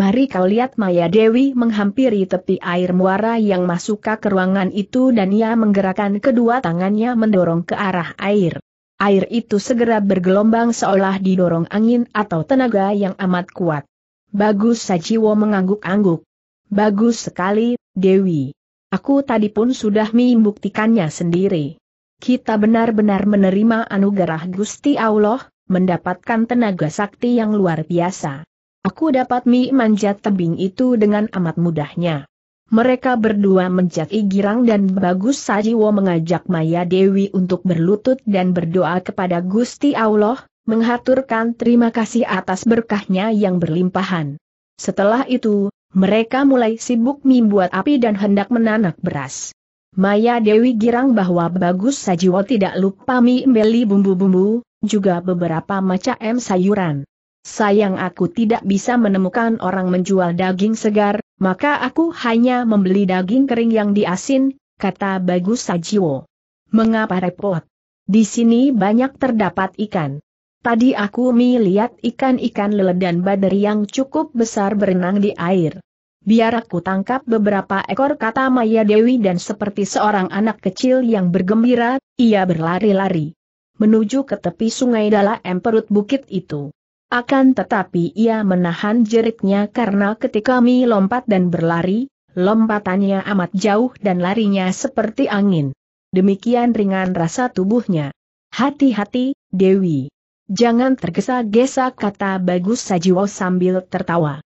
Speaker 1: Mari kau lihat Maya Dewi menghampiri tepi air muara yang masuk ke ruangan itu dan ia menggerakkan kedua tangannya mendorong ke arah air. Air itu segera bergelombang seolah didorong angin atau tenaga yang amat kuat. Bagus Sajiwo mengangguk-angguk. Bagus sekali, Dewi. Aku tadi pun sudah membuktikannya sendiri. Kita benar-benar menerima anugerah Gusti Allah, mendapatkan tenaga sakti yang luar biasa. Aku dapat mi manjat tebing itu dengan amat mudahnya. Mereka berdua menjat girang dan bagus Sajiwo mengajak Maya Dewi untuk berlutut dan berdoa kepada Gusti Allah, menghaturkan terima kasih atas berkahnya yang berlimpahan. Setelah itu, mereka mulai sibuk membuat api dan hendak menanak beras. Maya Dewi girang bahwa Bagus Sajiwo tidak lupa membeli bumbu-bumbu, juga beberapa macam sayuran. Sayang aku tidak bisa menemukan orang menjual daging segar, maka aku hanya membeli daging kering yang diasin, kata Bagus Sajiwo. Mengapa repot? Di sini banyak terdapat ikan. Tadi aku melihat ikan-ikan lele dan badar yang cukup besar berenang di air. Biar aku tangkap beberapa ekor kata Maya Dewi dan seperti seorang anak kecil yang bergembira, ia berlari-lari. Menuju ke tepi sungai dalam perut bukit itu. Akan tetapi ia menahan jeritnya karena ketika Mi lompat dan berlari, lompatannya amat jauh dan larinya seperti angin. Demikian ringan rasa tubuhnya. Hati-hati, Dewi. Jangan tergesa-gesa kata Bagus Sajiwo sambil tertawa.